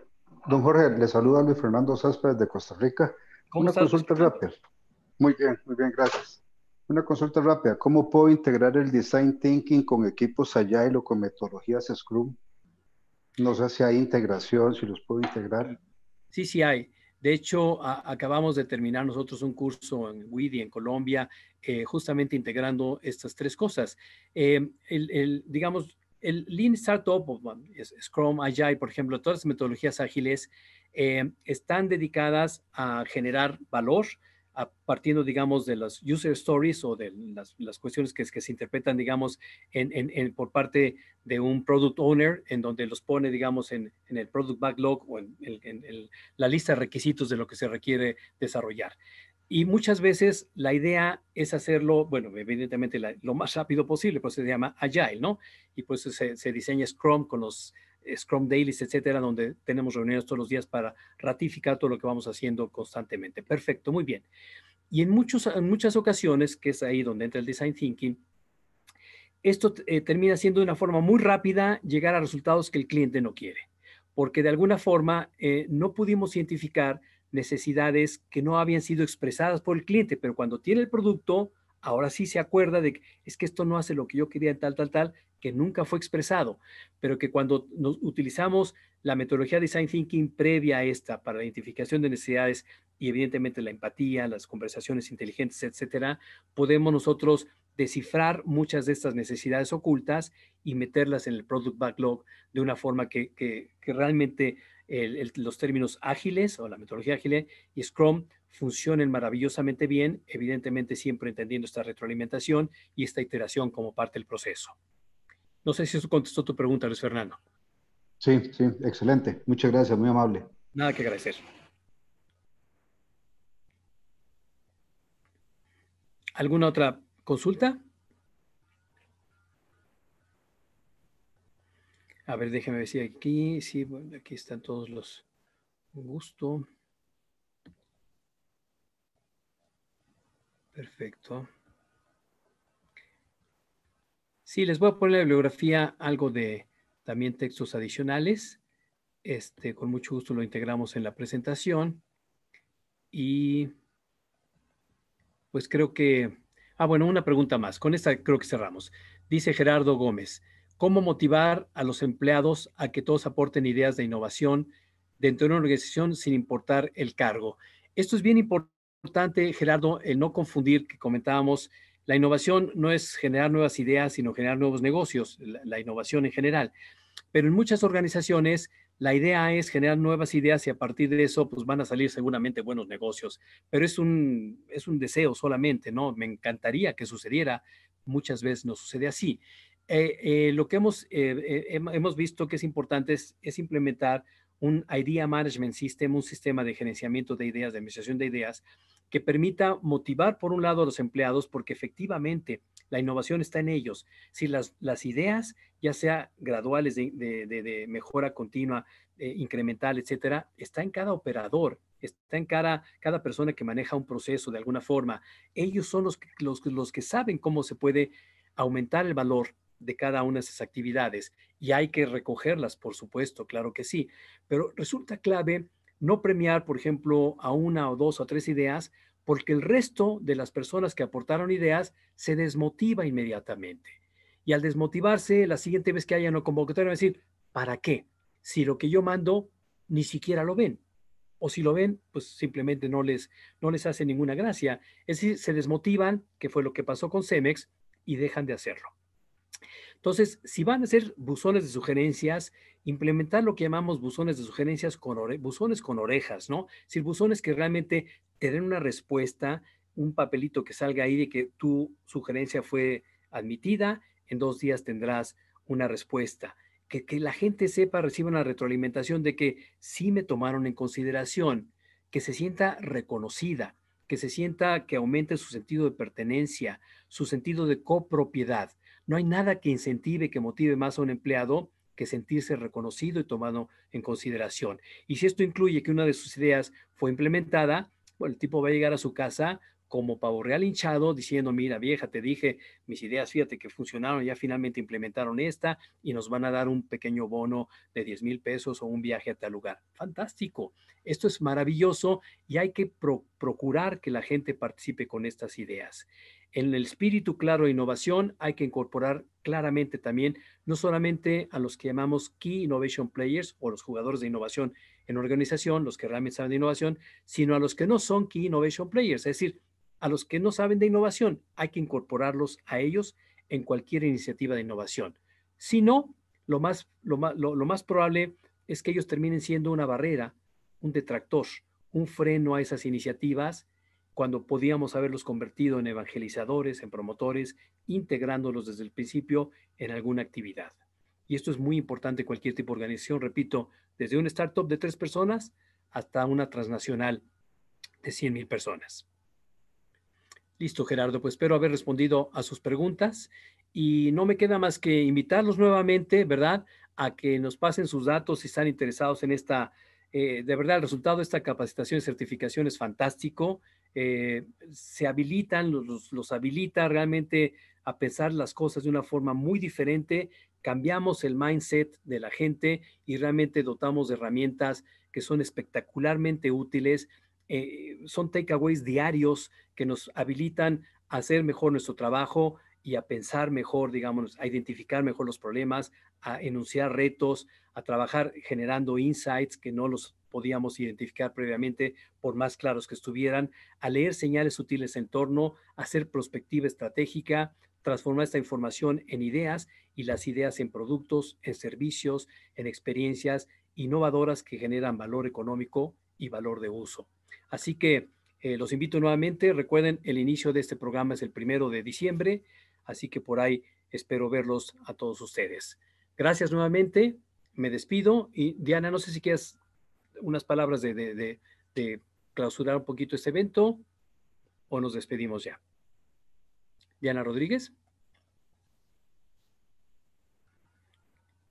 don Jorge, le saluda Luis Fernando Céspedes de Costa Rica. Una consulta rápida. Muy bien, muy bien, gracias. Una consulta rápida. ¿Cómo puedo integrar el design thinking con equipos Agile o con metodologías Scrum? No sé si hay integración, si los puedo integrar. Sí, sí hay. De hecho, acabamos de terminar nosotros un curso en WIDI en Colombia, eh, justamente integrando estas tres cosas. Eh, el, el, digamos, el Lean Startup, Scrum, Agile, por ejemplo, todas las metodologías ágiles eh, están dedicadas a generar valor a partiendo, digamos, de las user stories o de las, cuestiones que, que, se interpretan, digamos, por parte de un product owner, en donde los pone, digamos, en, el product backlog o en, la lista de requisitos de lo que se requiere desarrollar. Y muchas veces la idea es hacerlo, bueno, evidentemente lo más rápido posible, pues se llama Agile, ¿no? Y pues se, diseña Scrum con los eh, Scrum Dailies, etcétera, donde tenemos reuniones todos los días para ratificar todo lo que vamos haciendo constantemente. Perfecto, muy bien. Y en, muchos, en muchas ocasiones, que es ahí donde entra el Design Thinking, esto eh, termina siendo de una forma muy rápida llegar a resultados que el cliente no quiere, porque de alguna forma eh, no pudimos identificar necesidades que no habían sido expresadas por el cliente, pero cuando tiene el producto, ahora sí se acuerda de que es que esto no hace lo que yo quería, tal, tal, tal, que nunca fue expresado, pero que cuando nos utilizamos la metodología Design Thinking previa a esta para la identificación de necesidades y evidentemente la empatía, las conversaciones inteligentes, etcétera, podemos nosotros descifrar muchas de estas necesidades ocultas y meterlas en el product backlog de una forma que, que realmente los términos ágiles o la metodología ágil y Scrum funcionen maravillosamente bien, evidentemente siempre entendiendo esta retroalimentación y esta iteración como parte del proceso. No sé si eso contestó tu pregunta, Luis Fernando. Sí, sí, excelente. Muchas gracias, muy amable. Nada que agradecer. ¿Alguna otra consulta? A ver, déjeme ver si aquí, sí, bueno, aquí están todos los gusto. Perfecto. Sí, les voy a poner la bibliografía, algo de también textos adicionales. Este, con mucho gusto lo integramos en la presentación. Y pues creo que, ah, bueno, una pregunta más. Con esta creo que cerramos. Dice Gerardo Gómez, cómo motivar a los empleados a que todos aporten ideas de innovación dentro de una organización sin importar el cargo. Esto es bien importante, Gerardo, el no confundir que comentábamos. La innovación no es generar nuevas ideas, sino generar nuevos negocios, la, innovación en general. Pero en muchas organizaciones la idea es generar nuevas ideas y a partir de eso pues van a salir seguramente buenos negocios, pero es un, es un deseo solamente, ¿no? Me encantaría que sucediera, muchas veces no sucede así. Eh, eh, lo que hemos, eh, hemos visto que es importante es, implementar un Idea Management System, un sistema de gerenciamiento de ideas, de administración de ideas, que permita motivar por un lado a los empleados, porque efectivamente la innovación está en ellos. Si las, las ideas, ya sea graduales, de, mejora continua, incremental, etcétera, está en cada operador, está en cada, cada persona que maneja un proceso de alguna forma. Ellos son los, los, los que saben cómo se puede aumentar el valor de cada una de esas actividades y hay que recogerlas, por supuesto, claro que sí, pero resulta clave no premiar, por ejemplo, a una o dos o tres ideas porque el resto de las personas que aportaron ideas se desmotiva inmediatamente. Y al desmotivarse, la siguiente vez que haya una convocatoria, a decir, ¿para qué? Si lo que yo mando ni siquiera lo ven. O si lo ven, pues simplemente no les, no les hace ninguna gracia. Es decir, se desmotivan, que fue lo que pasó con Cemex, y dejan de hacerlo. Entonces, si van a ser buzones de sugerencias, implementar lo que llamamos buzones de sugerencias con ore buzones con orejas, ¿no? Si buzones que realmente te den una respuesta, un papelito que salga ahí de que tu sugerencia fue admitida, en dos días tendrás una respuesta. Que, que la gente sepa, reciba una retroalimentación de que sí me tomaron en consideración, que se sienta reconocida, que se sienta que aumente su sentido de pertenencia, su sentido de copropiedad no hay nada que incentive, que motive más a un empleado que sentirse reconocido y tomado en consideración. Y si esto incluye que una de sus ideas fue implementada, el tipo va a llegar a su casa como pavo real hinchado, diciendo, mira vieja, te dije, mis ideas, fíjate que funcionaron, ya finalmente implementaron esta y nos van a dar un pequeño bono de 10 mil pesos o un viaje a tal lugar. Fantástico, esto es maravilloso y hay que procurar que la gente participe con estas ideas. En el espíritu claro de innovación hay que incorporar claramente también, no solamente a los que llamamos Key Innovation Players o los jugadores de innovación en organización, los que realmente saben de innovación, sino a los que no son Key Innovation Players, es decir, a los que no saben de innovación, hay que incorporarlos a ellos en cualquier iniciativa de innovación. Si no, lo más, probable es que ellos terminen siendo una barrera, un detractor, un freno a esas iniciativas cuando podíamos haberlos convertido en evangelizadores, en promotores, integrándolos desde el principio en alguna actividad. Y esto es muy importante en cualquier tipo de organización, repito, desde una startup de tres personas hasta una transnacional de 100 mil personas. Listo, Gerardo, pues espero haber respondido a sus preguntas y no me queda más que invitarlos nuevamente, ¿verdad?, a que nos pasen sus datos si están interesados en esta, eh, de verdad, el resultado de esta capacitación y certificación es fantástico eh, se habilitan, los, los, habilita realmente a pensar las cosas de una forma muy diferente, cambiamos el mindset de la gente y realmente dotamos de herramientas que son espectacularmente útiles, eh, son takeaways diarios que nos habilitan a hacer mejor nuestro trabajo y a pensar mejor, digamos, a identificar mejor los problemas, a enunciar retos, a trabajar generando insights que no los podíamos identificar previamente, por más claros que estuvieran, a leer señales sutiles en torno, hacer prospectiva estratégica, transformar esta información en ideas y las ideas en productos, en servicios, en experiencias innovadoras que generan valor económico y valor de uso. Así que eh, los invito nuevamente, recuerden, el inicio de este programa es el primero de diciembre, así que por ahí espero verlos a todos ustedes. Gracias nuevamente, me despido y Diana, no sé si quieres unas palabras de, clausurar un poquito este evento o nos despedimos ya. Diana Rodríguez.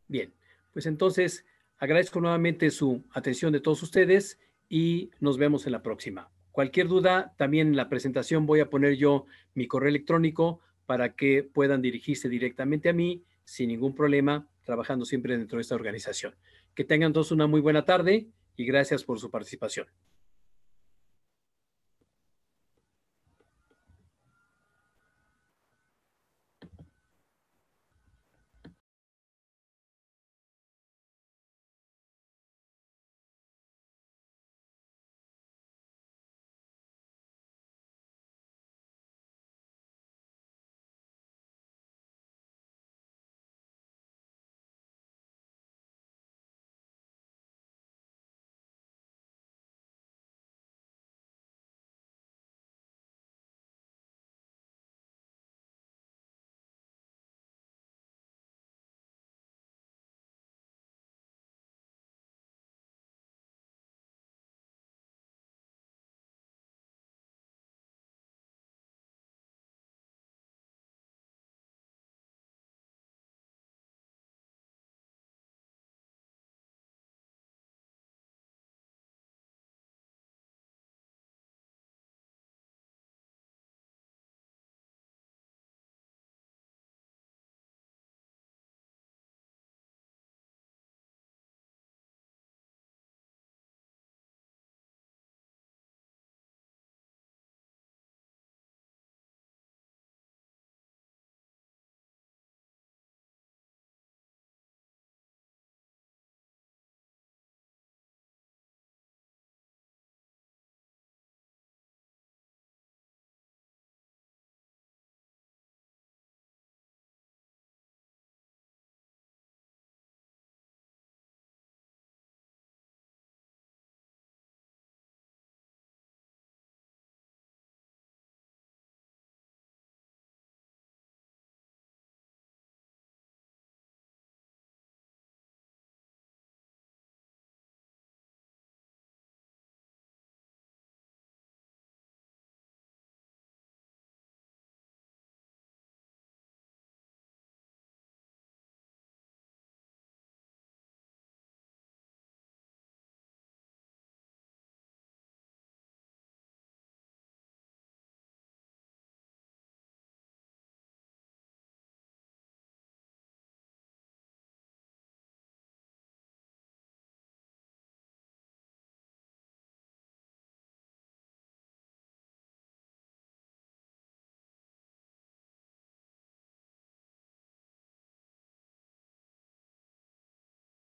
Bien, pues entonces agradezco nuevamente su atención de todos ustedes y nos vemos en la próxima. Cualquier duda, también en la presentación voy a poner yo mi correo electrónico para que puedan dirigirse directamente a mí sin ningún problema, trabajando siempre dentro de esta organización. Que tengan todos una muy buena tarde y gracias por su participación.